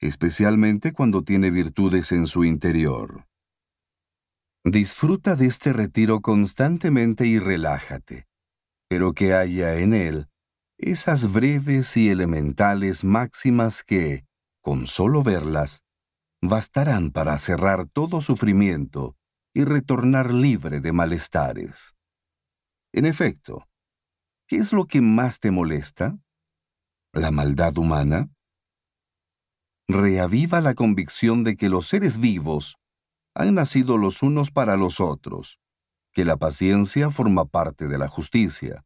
especialmente cuando tiene virtudes en su interior. Disfruta de este retiro constantemente y relájate, pero que haya en él esas breves y elementales máximas que, con solo verlas, bastarán para cerrar todo sufrimiento y retornar libre de malestares. En efecto, ¿qué es lo que más te molesta? ¿La maldad humana? Reaviva la convicción de que los seres vivos han nacido los unos para los otros, que la paciencia forma parte de la justicia,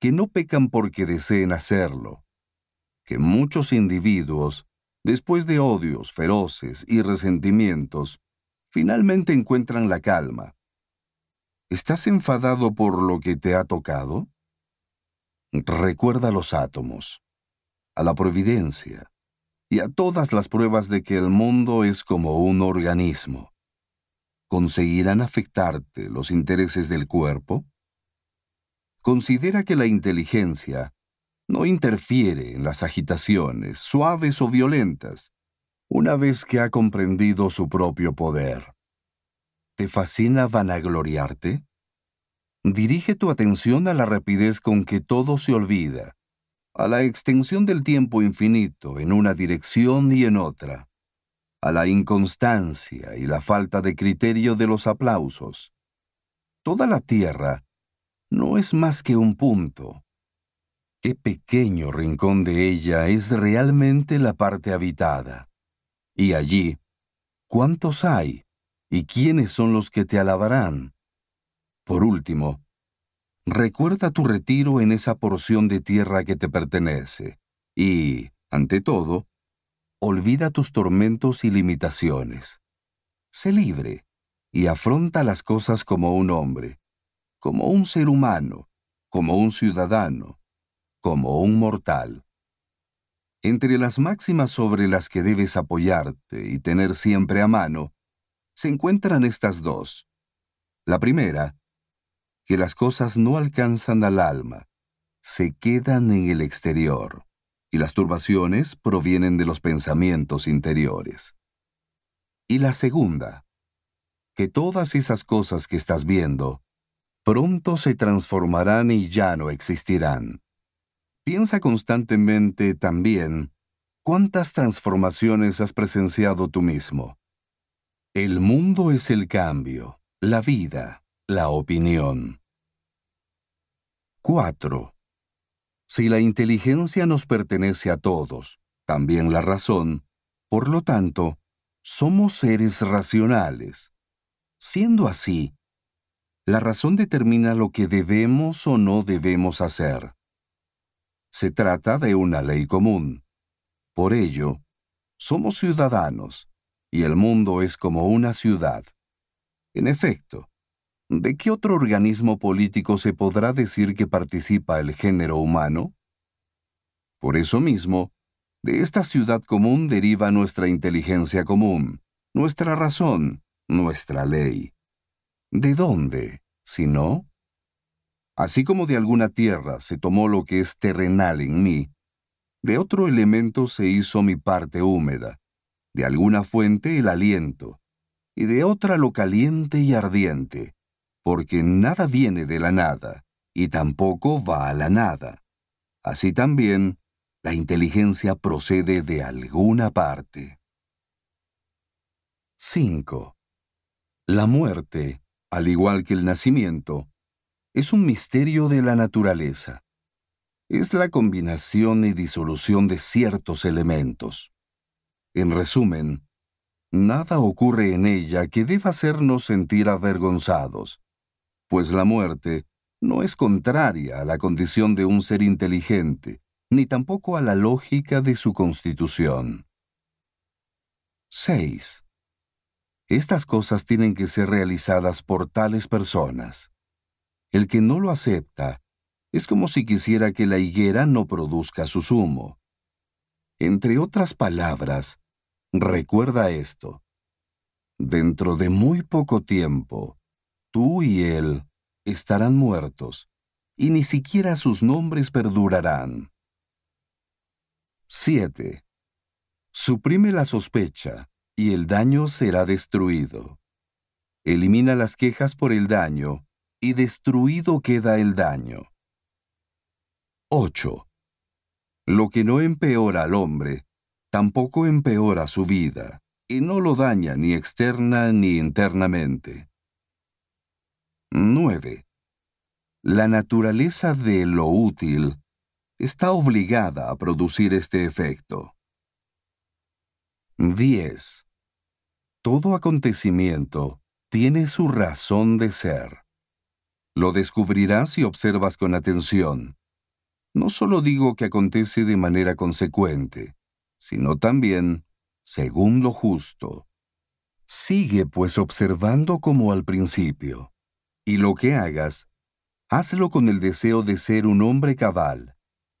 que no pecan porque deseen hacerlo, que muchos individuos, después de odios feroces y resentimientos, finalmente encuentran la calma. ¿Estás enfadado por lo que te ha tocado? Recuerda los átomos, a la providencia y a todas las pruebas de que el mundo es como un organismo, conseguirán afectarte los intereses del cuerpo? Considera que la inteligencia no interfiere en las agitaciones, suaves o violentas, una vez que ha comprendido su propio poder. ¿Te fascina vanagloriarte? Dirige tu atención a la rapidez con que todo se olvida, a la extensión del tiempo infinito en una dirección y en otra a la inconstancia y la falta de criterio de los aplausos. Toda la tierra no es más que un punto. Qué pequeño rincón de ella es realmente la parte habitada. Y allí, ¿cuántos hay? ¿Y quiénes son los que te alabarán? Por último, recuerda tu retiro en esa porción de tierra que te pertenece y, ante todo, olvida tus tormentos y limitaciones. Sé libre y afronta las cosas como un hombre, como un ser humano, como un ciudadano, como un mortal. Entre las máximas sobre las que debes apoyarte y tener siempre a mano, se encuentran estas dos. La primera, que las cosas no alcanzan al alma, se quedan en el exterior y las turbaciones provienen de los pensamientos interiores. Y la segunda, que todas esas cosas que estás viendo pronto se transformarán y ya no existirán. Piensa constantemente también cuántas transformaciones has presenciado tú mismo. El mundo es el cambio, la vida, la opinión. 4. Si la inteligencia nos pertenece a todos, también la razón, por lo tanto, somos seres racionales. Siendo así, la razón determina lo que debemos o no debemos hacer. Se trata de una ley común. Por ello, somos ciudadanos, y el mundo es como una ciudad. En efecto, ¿De qué otro organismo político se podrá decir que participa el género humano? Por eso mismo, de esta ciudad común deriva nuestra inteligencia común, nuestra razón, nuestra ley. ¿De dónde, si no? Así como de alguna tierra se tomó lo que es terrenal en mí, de otro elemento se hizo mi parte húmeda, de alguna fuente el aliento, y de otra lo caliente y ardiente, porque nada viene de la nada y tampoco va a la nada. Así también, la inteligencia procede de alguna parte. 5. La muerte, al igual que el nacimiento, es un misterio de la naturaleza. Es la combinación y disolución de ciertos elementos. En resumen, nada ocurre en ella que deba hacernos sentir avergonzados, pues la muerte no es contraria a la condición de un ser inteligente, ni tampoco a la lógica de su constitución. 6. Estas cosas tienen que ser realizadas por tales personas. El que no lo acepta es como si quisiera que la higuera no produzca su sumo. Entre otras palabras, recuerda esto. Dentro de muy poco tiempo, Tú y él estarán muertos, y ni siquiera sus nombres perdurarán. 7. Suprime la sospecha, y el daño será destruido. Elimina las quejas por el daño, y destruido queda el daño. 8. Lo que no empeora al hombre, tampoco empeora su vida, y no lo daña ni externa ni internamente. 9. La naturaleza de lo útil está obligada a producir este efecto. 10. Todo acontecimiento tiene su razón de ser. Lo descubrirás si observas con atención. No solo digo que acontece de manera consecuente, sino también según lo justo. Sigue pues observando como al principio y lo que hagas, hazlo con el deseo de ser un hombre cabal,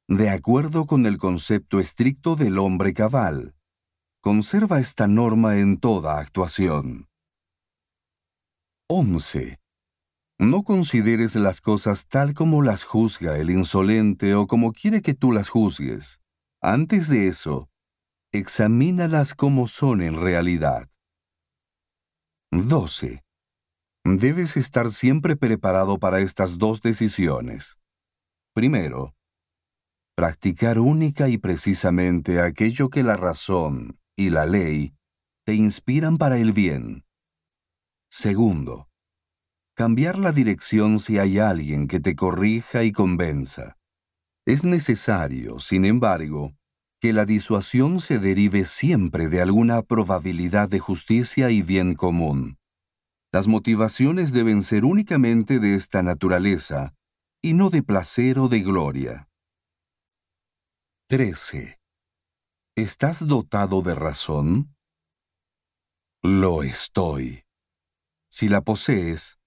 de acuerdo con el concepto estricto del hombre cabal. Conserva esta norma en toda actuación. 11. No consideres las cosas tal como las juzga el insolente o como quiere que tú las juzgues. Antes de eso, examínalas como son en realidad. 12. Debes estar siempre preparado para estas dos decisiones. Primero, practicar única y precisamente aquello que la razón y la ley te inspiran para el bien. Segundo, cambiar la dirección si hay alguien que te corrija y convenza. Es necesario, sin embargo, que la disuasión se derive siempre de alguna probabilidad de justicia y bien común. Las motivaciones deben ser únicamente de esta naturaleza y no de placer o de gloria. 13. ¿Estás dotado de razón? Lo estoy. Si la posees,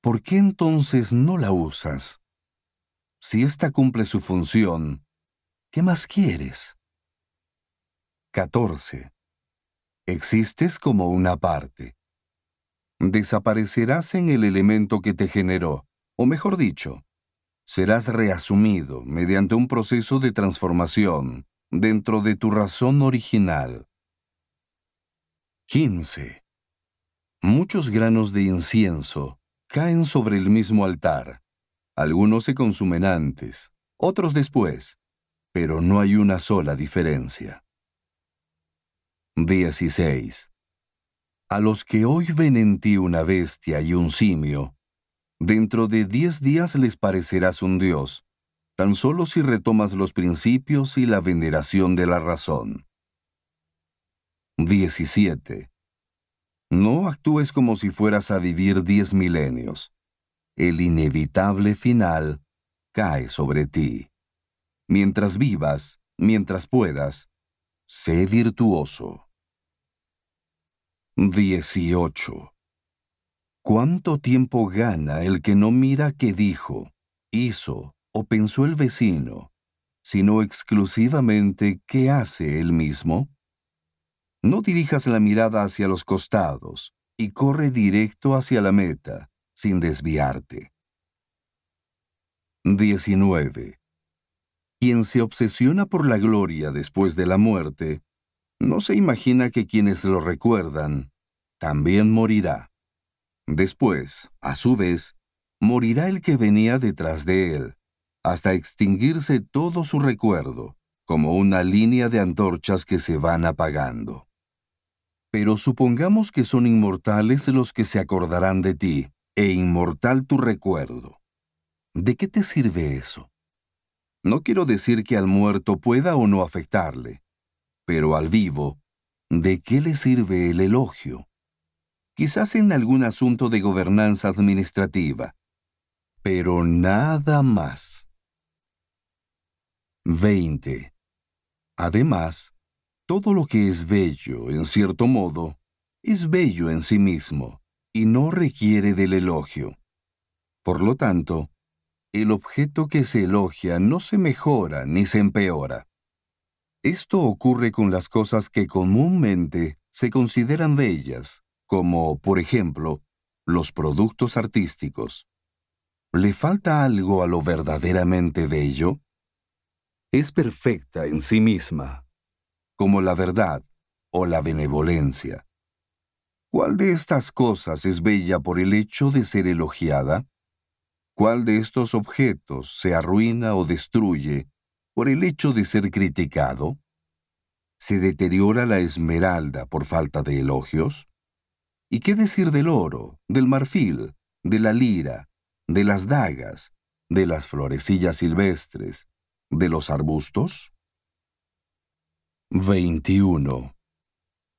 ¿por qué entonces no la usas? Si ésta cumple su función, ¿qué más quieres? 14. Existes como una parte desaparecerás en el elemento que te generó, o mejor dicho, serás reasumido mediante un proceso de transformación dentro de tu razón original. 15. Muchos granos de incienso caen sobre el mismo altar. Algunos se consumen antes, otros después, pero no hay una sola diferencia. 16 a los que hoy ven en ti una bestia y un simio, dentro de diez días les parecerás un dios, tan solo si retomas los principios y la veneración de la razón. 17. No actúes como si fueras a vivir diez milenios. El inevitable final cae sobre ti. Mientras vivas, mientras puedas, sé virtuoso. 18. ¿Cuánto tiempo gana el que no mira qué dijo, hizo o pensó el vecino, sino exclusivamente qué hace él mismo? No dirijas la mirada hacia los costados y corre directo hacia la meta, sin desviarte. 19. Quien se obsesiona por la gloria después de la muerte, no se imagina que quienes lo recuerdan también morirá. Después, a su vez, morirá el que venía detrás de él, hasta extinguirse todo su recuerdo, como una línea de antorchas que se van apagando. Pero supongamos que son inmortales los que se acordarán de ti, e inmortal tu recuerdo. ¿De qué te sirve eso? No quiero decir que al muerto pueda o no afectarle, pero al vivo, ¿de qué le sirve el elogio? Quizás en algún asunto de gobernanza administrativa, pero nada más. 20. Además, todo lo que es bello, en cierto modo, es bello en sí mismo y no requiere del elogio. Por lo tanto, el objeto que se elogia no se mejora ni se empeora. Esto ocurre con las cosas que comúnmente se consideran bellas, como, por ejemplo, los productos artísticos. ¿Le falta algo a lo verdaderamente bello? Es perfecta en sí misma, como la verdad o la benevolencia. ¿Cuál de estas cosas es bella por el hecho de ser elogiada? ¿Cuál de estos objetos se arruina o destruye por el hecho de ser criticado? ¿Se deteriora la esmeralda por falta de elogios? ¿Y qué decir del oro, del marfil, de la lira, de las dagas, de las florecillas silvestres, de los arbustos? 21.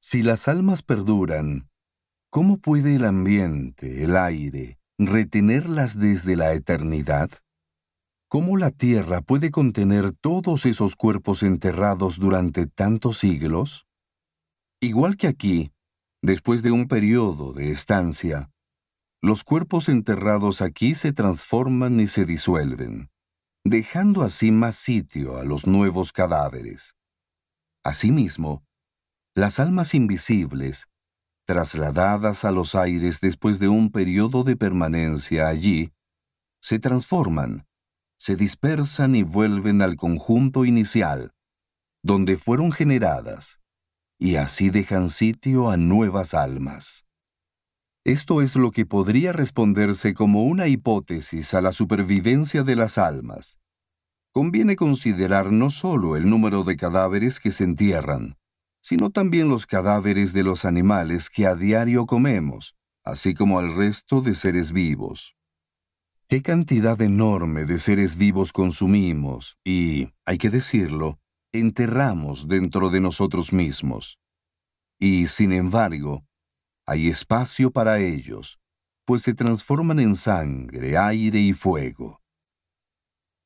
Si las almas perduran, ¿cómo puede el ambiente, el aire, retenerlas desde la eternidad? ¿Cómo la Tierra puede contener todos esos cuerpos enterrados durante tantos siglos? Igual que aquí, después de un periodo de estancia, los cuerpos enterrados aquí se transforman y se disuelven, dejando así más sitio a los nuevos cadáveres. Asimismo, las almas invisibles, trasladadas a los aires después de un periodo de permanencia allí, se transforman se dispersan y vuelven al conjunto inicial, donde fueron generadas, y así dejan sitio a nuevas almas. Esto es lo que podría responderse como una hipótesis a la supervivencia de las almas. Conviene considerar no solo el número de cadáveres que se entierran, sino también los cadáveres de los animales que a diario comemos, así como al resto de seres vivos. ¿Qué cantidad enorme de seres vivos consumimos y, hay que decirlo, enterramos dentro de nosotros mismos? Y, sin embargo, hay espacio para ellos, pues se transforman en sangre, aire y fuego.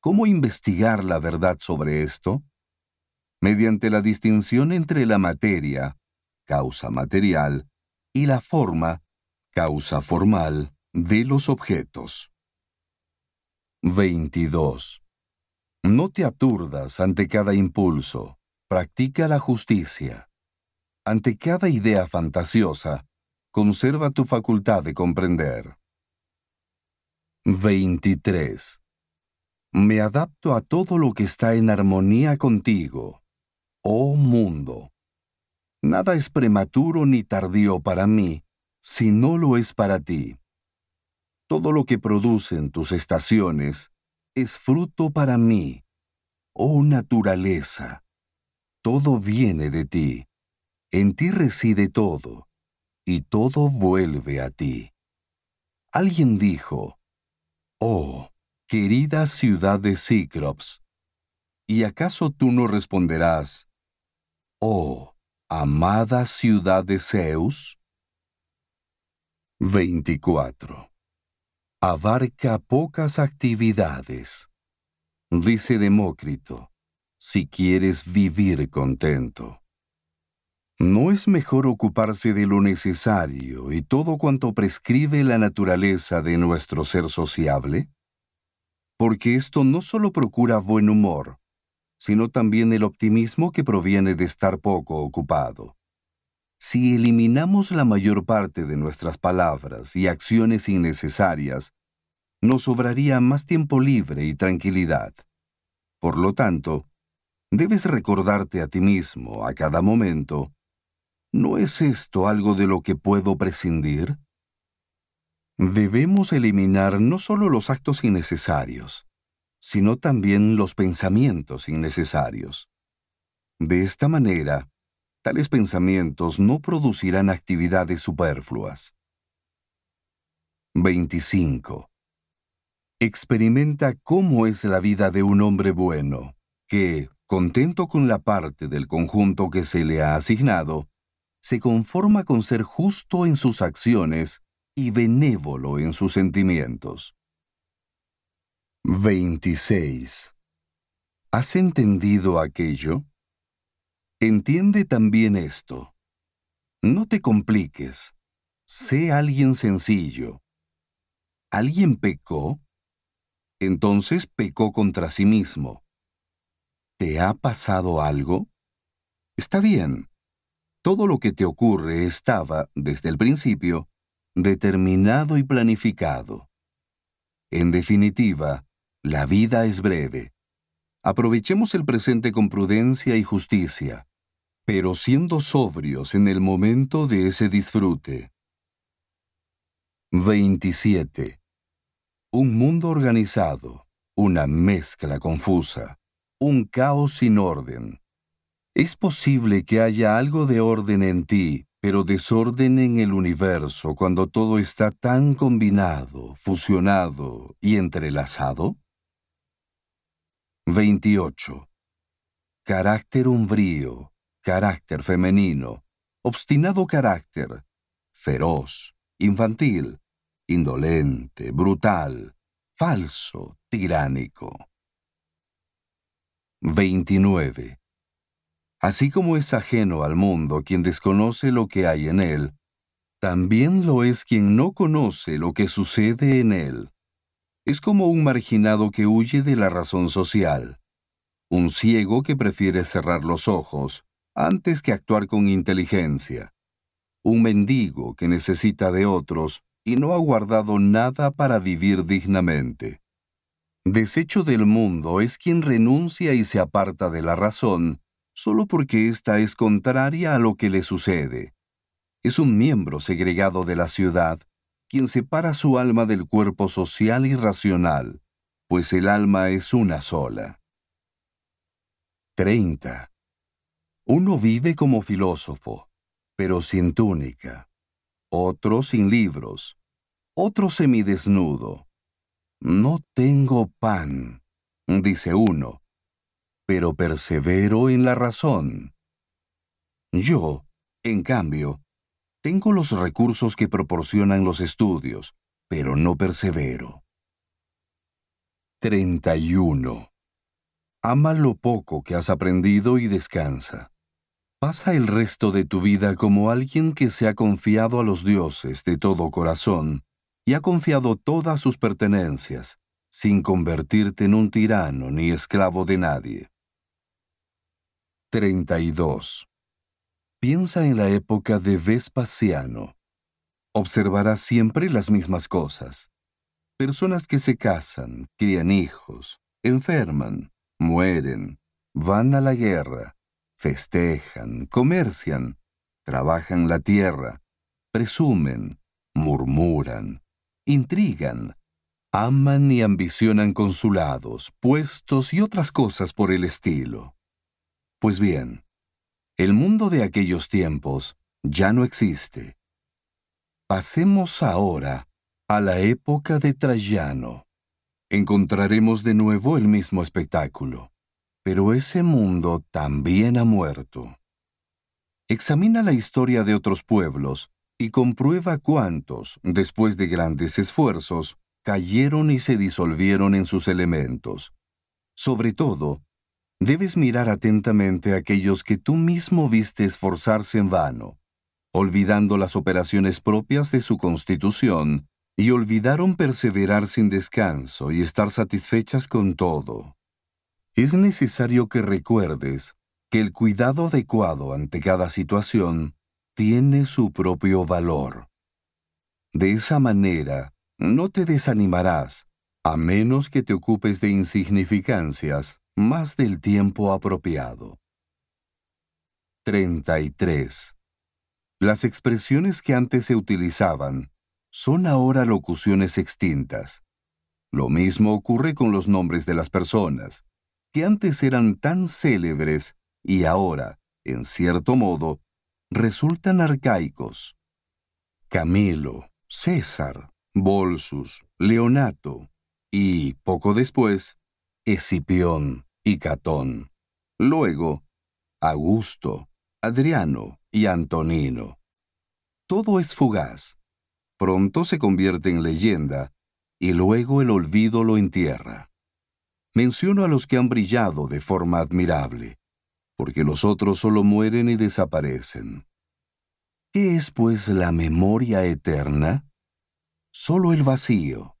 ¿Cómo investigar la verdad sobre esto? Mediante la distinción entre la materia, causa material, y la forma, causa formal, de los objetos. 22. No te aturdas ante cada impulso, practica la justicia. Ante cada idea fantasiosa, conserva tu facultad de comprender. 23. Me adapto a todo lo que está en armonía contigo, oh mundo. Nada es prematuro ni tardío para mí, si no lo es para ti. Todo lo que producen tus estaciones es fruto para mí, oh naturaleza. Todo viene de ti, en ti reside todo, y todo vuelve a ti. Alguien dijo, Oh, querida ciudad de Cíclops, ¿y acaso tú no responderás, Oh, amada ciudad de Zeus? 24 abarca pocas actividades. Dice Demócrito, si quieres vivir contento. ¿No es mejor ocuparse de lo necesario y todo cuanto prescribe la naturaleza de nuestro ser sociable? Porque esto no solo procura buen humor, sino también el optimismo que proviene de estar poco ocupado. Si eliminamos la mayor parte de nuestras palabras y acciones innecesarias, nos sobraría más tiempo libre y tranquilidad. Por lo tanto, debes recordarte a ti mismo a cada momento, ¿no es esto algo de lo que puedo prescindir? Debemos eliminar no solo los actos innecesarios, sino también los pensamientos innecesarios. De esta manera, tales pensamientos no producirán actividades superfluas. 25. Experimenta cómo es la vida de un hombre bueno, que, contento con la parte del conjunto que se le ha asignado, se conforma con ser justo en sus acciones y benévolo en sus sentimientos. 26. ¿Has entendido aquello? Entiende también esto. No te compliques. Sé alguien sencillo. ¿Alguien pecó? Entonces pecó contra sí mismo. ¿Te ha pasado algo? Está bien. Todo lo que te ocurre estaba, desde el principio, determinado y planificado. En definitiva, la vida es breve. Aprovechemos el presente con prudencia y justicia pero siendo sobrios en el momento de ese disfrute. 27. Un mundo organizado, una mezcla confusa, un caos sin orden. Es posible que haya algo de orden en ti, pero desorden en el universo cuando todo está tan combinado, fusionado y entrelazado? 28. Carácter umbrío, carácter femenino, obstinado carácter, feroz, infantil, indolente, brutal, falso, tiránico. 29. Así como es ajeno al mundo quien desconoce lo que hay en él, también lo es quien no conoce lo que sucede en él. Es como un marginado que huye de la razón social, un ciego que prefiere cerrar los ojos, antes que actuar con inteligencia. Un mendigo que necesita de otros y no ha guardado nada para vivir dignamente. Desecho del mundo es quien renuncia y se aparta de la razón solo porque ésta es contraria a lo que le sucede. Es un miembro segregado de la ciudad quien separa su alma del cuerpo social y racional, pues el alma es una sola. 30. Uno vive como filósofo, pero sin túnica, otro sin libros, otro semidesnudo. No tengo pan, dice uno, pero persevero en la razón. Yo, en cambio, tengo los recursos que proporcionan los estudios, pero no persevero. 31. Ama lo poco que has aprendido y descansa. Pasa el resto de tu vida como alguien que se ha confiado a los dioses de todo corazón y ha confiado todas sus pertenencias, sin convertirte en un tirano ni esclavo de nadie. 32. Piensa en la época de Vespasiano. Observarás siempre las mismas cosas. Personas que se casan, crían hijos, enferman, mueren, van a la guerra, festejan, comercian, trabajan la tierra, presumen, murmuran, intrigan, aman y ambicionan consulados, puestos y otras cosas por el estilo. Pues bien, el mundo de aquellos tiempos ya no existe. Pasemos ahora a la época de Trajano. Encontraremos de nuevo el mismo espectáculo. Pero ese mundo también ha muerto. Examina la historia de otros pueblos y comprueba cuántos, después de grandes esfuerzos, cayeron y se disolvieron en sus elementos. Sobre todo, debes mirar atentamente a aquellos que tú mismo viste esforzarse en vano, olvidando las operaciones propias de su constitución, y olvidaron perseverar sin descanso y estar satisfechas con todo es necesario que recuerdes que el cuidado adecuado ante cada situación tiene su propio valor. De esa manera, no te desanimarás, a menos que te ocupes de insignificancias más del tiempo apropiado. 33. Las expresiones que antes se utilizaban son ahora locuciones extintas. Lo mismo ocurre con los nombres de las personas que antes eran tan célebres y ahora, en cierto modo, resultan arcaicos. Camilo, César, Bolsus, Leonato y, poco después, Escipión y Catón. Luego, Augusto, Adriano y Antonino. Todo es fugaz. Pronto se convierte en leyenda y luego el olvido lo entierra menciono a los que han brillado de forma admirable, porque los otros solo mueren y desaparecen. ¿Qué es pues la memoria eterna? Solo el vacío.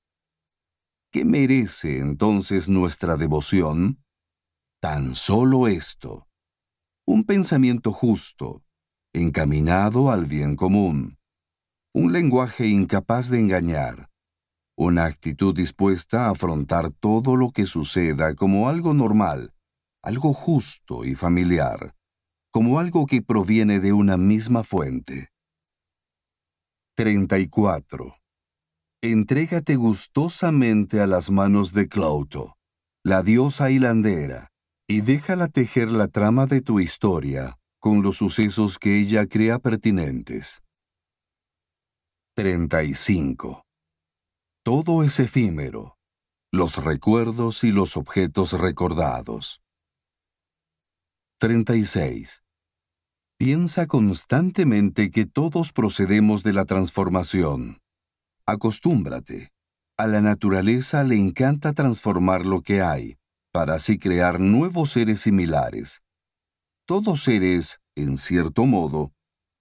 ¿Qué merece entonces nuestra devoción? Tan solo esto. Un pensamiento justo, encaminado al bien común. Un lenguaje incapaz de engañar una actitud dispuesta a afrontar todo lo que suceda como algo normal, algo justo y familiar, como algo que proviene de una misma fuente. 34. Entrégate gustosamente a las manos de Clauto, la diosa hilandera, y déjala tejer la trama de tu historia con los sucesos que ella crea pertinentes. 35. Todo es efímero, los recuerdos y los objetos recordados. 36. Piensa constantemente que todos procedemos de la transformación. Acostúmbrate. A la naturaleza le encanta transformar lo que hay, para así crear nuevos seres similares. Todo seres, en cierto modo,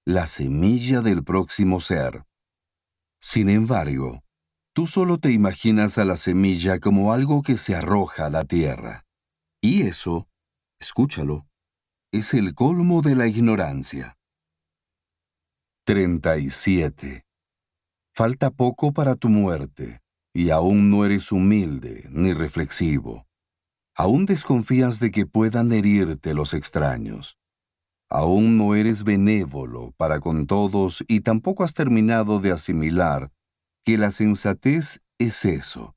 la semilla del próximo ser. Sin embargo, Tú solo te imaginas a la semilla como algo que se arroja a la tierra. Y eso, escúchalo, es el colmo de la ignorancia. 37. Falta poco para tu muerte, y aún no eres humilde ni reflexivo. Aún desconfías de que puedan herirte los extraños. Aún no eres benévolo para con todos y tampoco has terminado de asimilar que la sensatez es eso,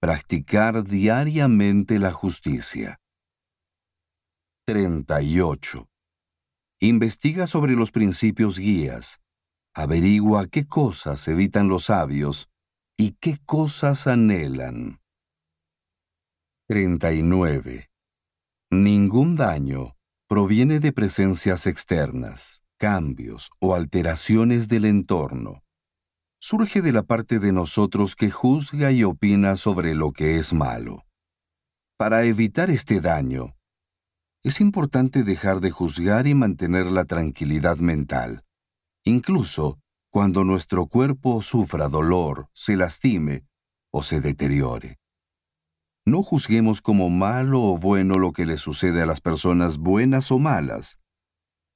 practicar diariamente la justicia. 38. Investiga sobre los principios guías, averigua qué cosas evitan los sabios y qué cosas anhelan. 39. Ningún daño proviene de presencias externas, cambios o alteraciones del entorno surge de la parte de nosotros que juzga y opina sobre lo que es malo. Para evitar este daño, es importante dejar de juzgar y mantener la tranquilidad mental, incluso cuando nuestro cuerpo sufra dolor, se lastime o se deteriore. No juzguemos como malo o bueno lo que le sucede a las personas buenas o malas.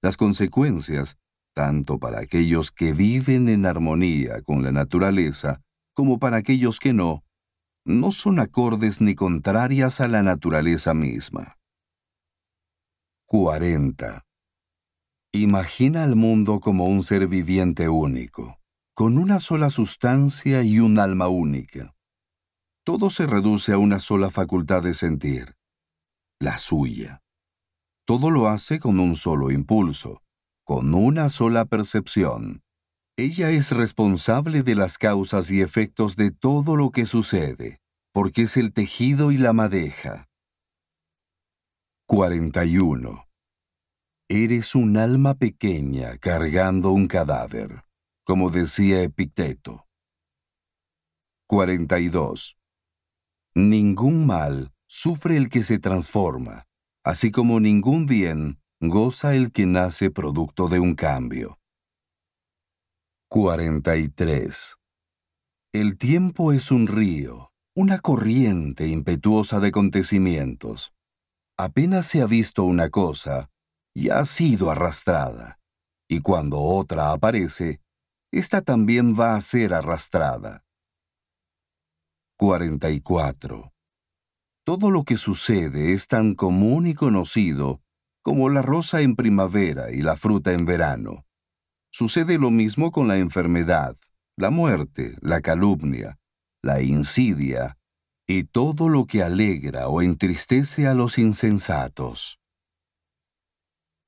Las consecuencias tanto para aquellos que viven en armonía con la naturaleza como para aquellos que no, no son acordes ni contrarias a la naturaleza misma. 40. Imagina al mundo como un ser viviente único, con una sola sustancia y un alma única. Todo se reduce a una sola facultad de sentir, la suya. Todo lo hace con un solo impulso, con una sola percepción. Ella es responsable de las causas y efectos de todo lo que sucede, porque es el tejido y la madeja. 41. Eres un alma pequeña cargando un cadáver, como decía Epicteto. 42. Ningún mal sufre el que se transforma, así como ningún bien goza el que nace producto de un cambio. 43. El tiempo es un río, una corriente impetuosa de acontecimientos. Apenas se ha visto una cosa, ya ha sido arrastrada, y cuando otra aparece, ésta también va a ser arrastrada. 44. Todo lo que sucede es tan común y conocido como la rosa en primavera y la fruta en verano. Sucede lo mismo con la enfermedad, la muerte, la calumnia, la insidia y todo lo que alegra o entristece a los insensatos.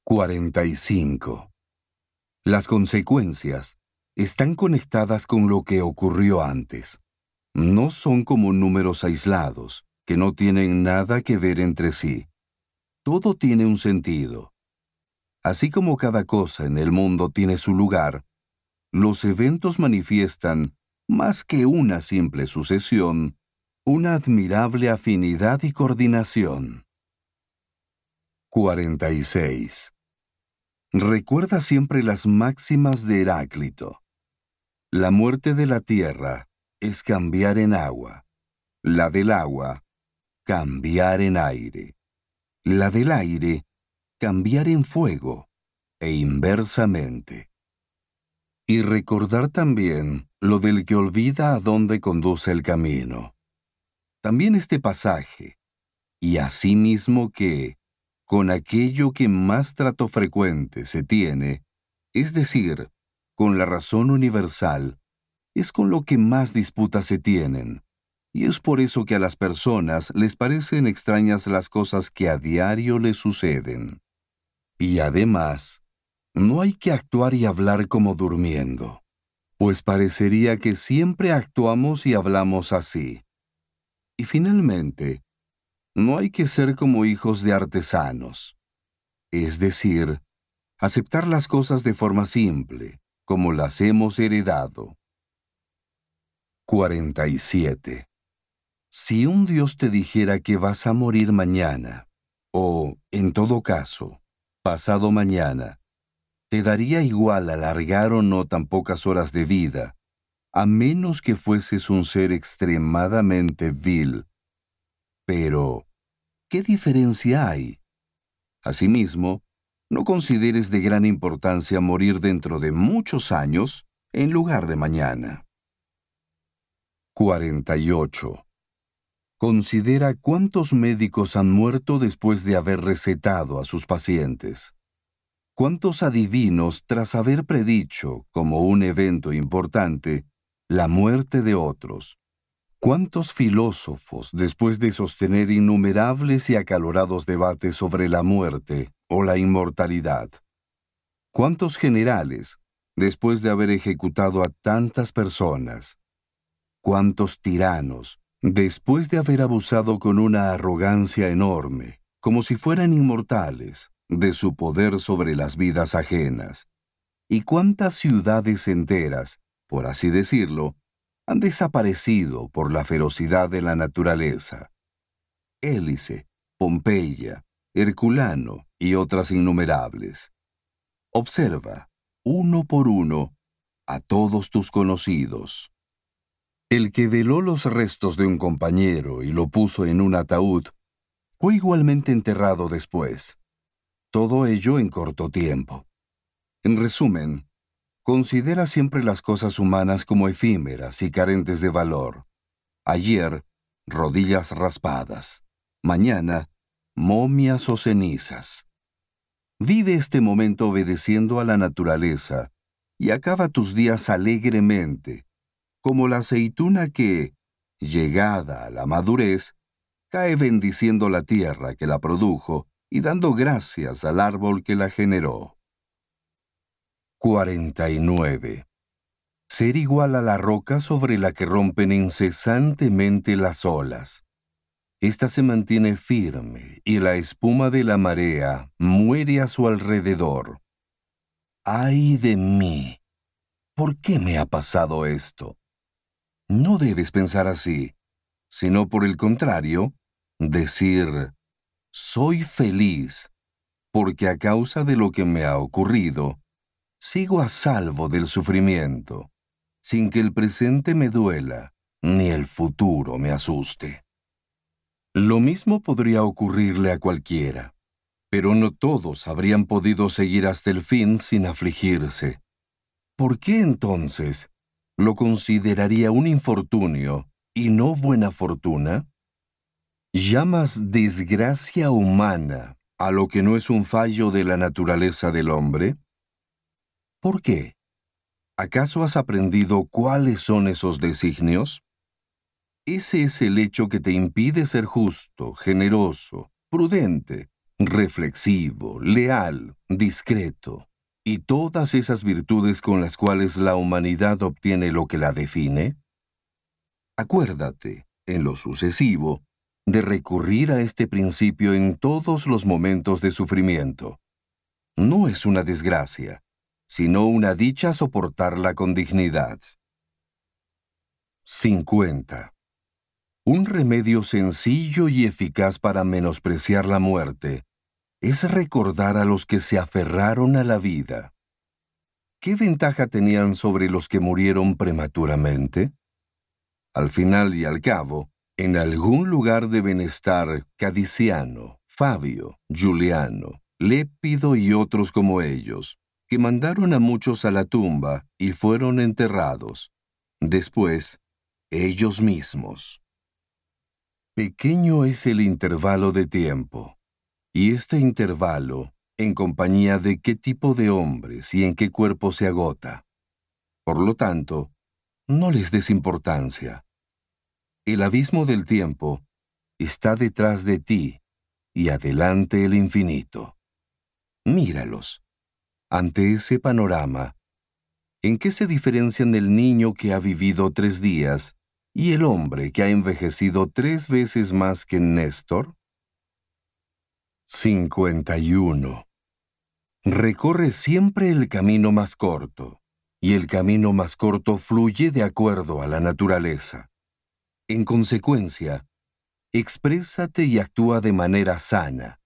45. Las consecuencias están conectadas con lo que ocurrió antes. No son como números aislados, que no tienen nada que ver entre sí todo tiene un sentido. Así como cada cosa en el mundo tiene su lugar, los eventos manifiestan, más que una simple sucesión, una admirable afinidad y coordinación. 46. Recuerda siempre las máximas de Heráclito. La muerte de la tierra es cambiar en agua, la del agua, cambiar en aire la del aire, cambiar en fuego e inversamente. Y recordar también lo del que olvida a dónde conduce el camino. También este pasaje, y asimismo que, con aquello que más trato frecuente se tiene, es decir, con la razón universal, es con lo que más disputas se tienen, y es por eso que a las personas les parecen extrañas las cosas que a diario les suceden. Y además, no hay que actuar y hablar como durmiendo, pues parecería que siempre actuamos y hablamos así. Y finalmente, no hay que ser como hijos de artesanos, es decir, aceptar las cosas de forma simple, como las hemos heredado. 47. Si un Dios te dijera que vas a morir mañana, o, en todo caso, pasado mañana, te daría igual alargar o no tan pocas horas de vida, a menos que fueses un ser extremadamente vil. Pero, ¿qué diferencia hay? Asimismo, no consideres de gran importancia morir dentro de muchos años en lugar de mañana. 48. Considera cuántos médicos han muerto después de haber recetado a sus pacientes. Cuántos adivinos tras haber predicho, como un evento importante, la muerte de otros. Cuántos filósofos, después de sostener innumerables y acalorados debates sobre la muerte o la inmortalidad. Cuántos generales, después de haber ejecutado a tantas personas. Cuántos tiranos, Después de haber abusado con una arrogancia enorme, como si fueran inmortales, de su poder sobre las vidas ajenas, y cuántas ciudades enteras, por así decirlo, han desaparecido por la ferocidad de la naturaleza. Hélice, Pompeya, Herculano y otras innumerables. Observa, uno por uno, a todos tus conocidos. El que veló los restos de un compañero y lo puso en un ataúd fue igualmente enterrado después. Todo ello en corto tiempo. En resumen, considera siempre las cosas humanas como efímeras y carentes de valor. Ayer, rodillas raspadas. Mañana, momias o cenizas. Vive este momento obedeciendo a la naturaleza y acaba tus días alegremente como la aceituna que, llegada a la madurez, cae bendiciendo la tierra que la produjo y dando gracias al árbol que la generó. 49. Ser igual a la roca sobre la que rompen incesantemente las olas. Esta se mantiene firme y la espuma de la marea muere a su alrededor. ¡Ay de mí! ¿Por qué me ha pasado esto? No debes pensar así, sino por el contrario, decir, soy feliz, porque a causa de lo que me ha ocurrido, sigo a salvo del sufrimiento, sin que el presente me duela, ni el futuro me asuste. Lo mismo podría ocurrirle a cualquiera, pero no todos habrían podido seguir hasta el fin sin afligirse. ¿Por qué entonces lo consideraría un infortunio y no buena fortuna? ¿Llamas desgracia humana a lo que no es un fallo de la naturaleza del hombre? ¿Por qué? ¿Acaso has aprendido cuáles son esos designios? Ese es el hecho que te impide ser justo, generoso, prudente, reflexivo, leal, discreto y todas esas virtudes con las cuales la humanidad obtiene lo que la define? Acuérdate, en lo sucesivo, de recurrir a este principio en todos los momentos de sufrimiento. No es una desgracia, sino una dicha soportarla con dignidad. 50. Un remedio sencillo y eficaz para menospreciar la muerte es recordar a los que se aferraron a la vida. ¿Qué ventaja tenían sobre los que murieron prematuramente? Al final y al cabo, en algún lugar deben estar Cadiciano, Fabio, Juliano, Lépido y otros como ellos, que mandaron a muchos a la tumba y fueron enterrados. Después, ellos mismos. Pequeño es el intervalo de tiempo ¿Y este intervalo, en compañía de qué tipo de hombres y en qué cuerpo se agota? Por lo tanto, no les des importancia. El abismo del tiempo está detrás de ti y adelante el infinito. Míralos. Ante ese panorama, ¿en qué se diferencian el niño que ha vivido tres días y el hombre que ha envejecido tres veces más que Néstor? 51. Recorre siempre el camino más corto, y el camino más corto fluye de acuerdo a la naturaleza. En consecuencia, exprésate y actúa de manera sana,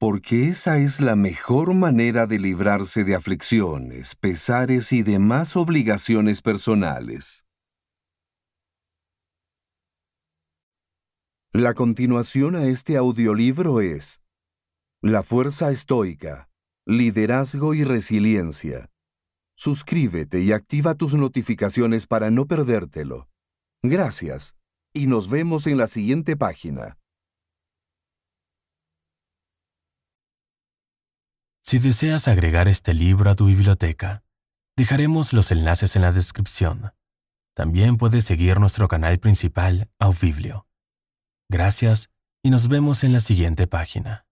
porque esa es la mejor manera de librarse de aflicciones, pesares y demás obligaciones personales. La continuación a este audiolibro es la fuerza estoica, liderazgo y resiliencia. Suscríbete y activa tus notificaciones para no perdértelo. Gracias y nos vemos en la siguiente página. Si deseas agregar este libro a tu biblioteca, dejaremos los enlaces en la descripción. También puedes seguir nuestro canal principal, Audible. Gracias y nos vemos en la siguiente página.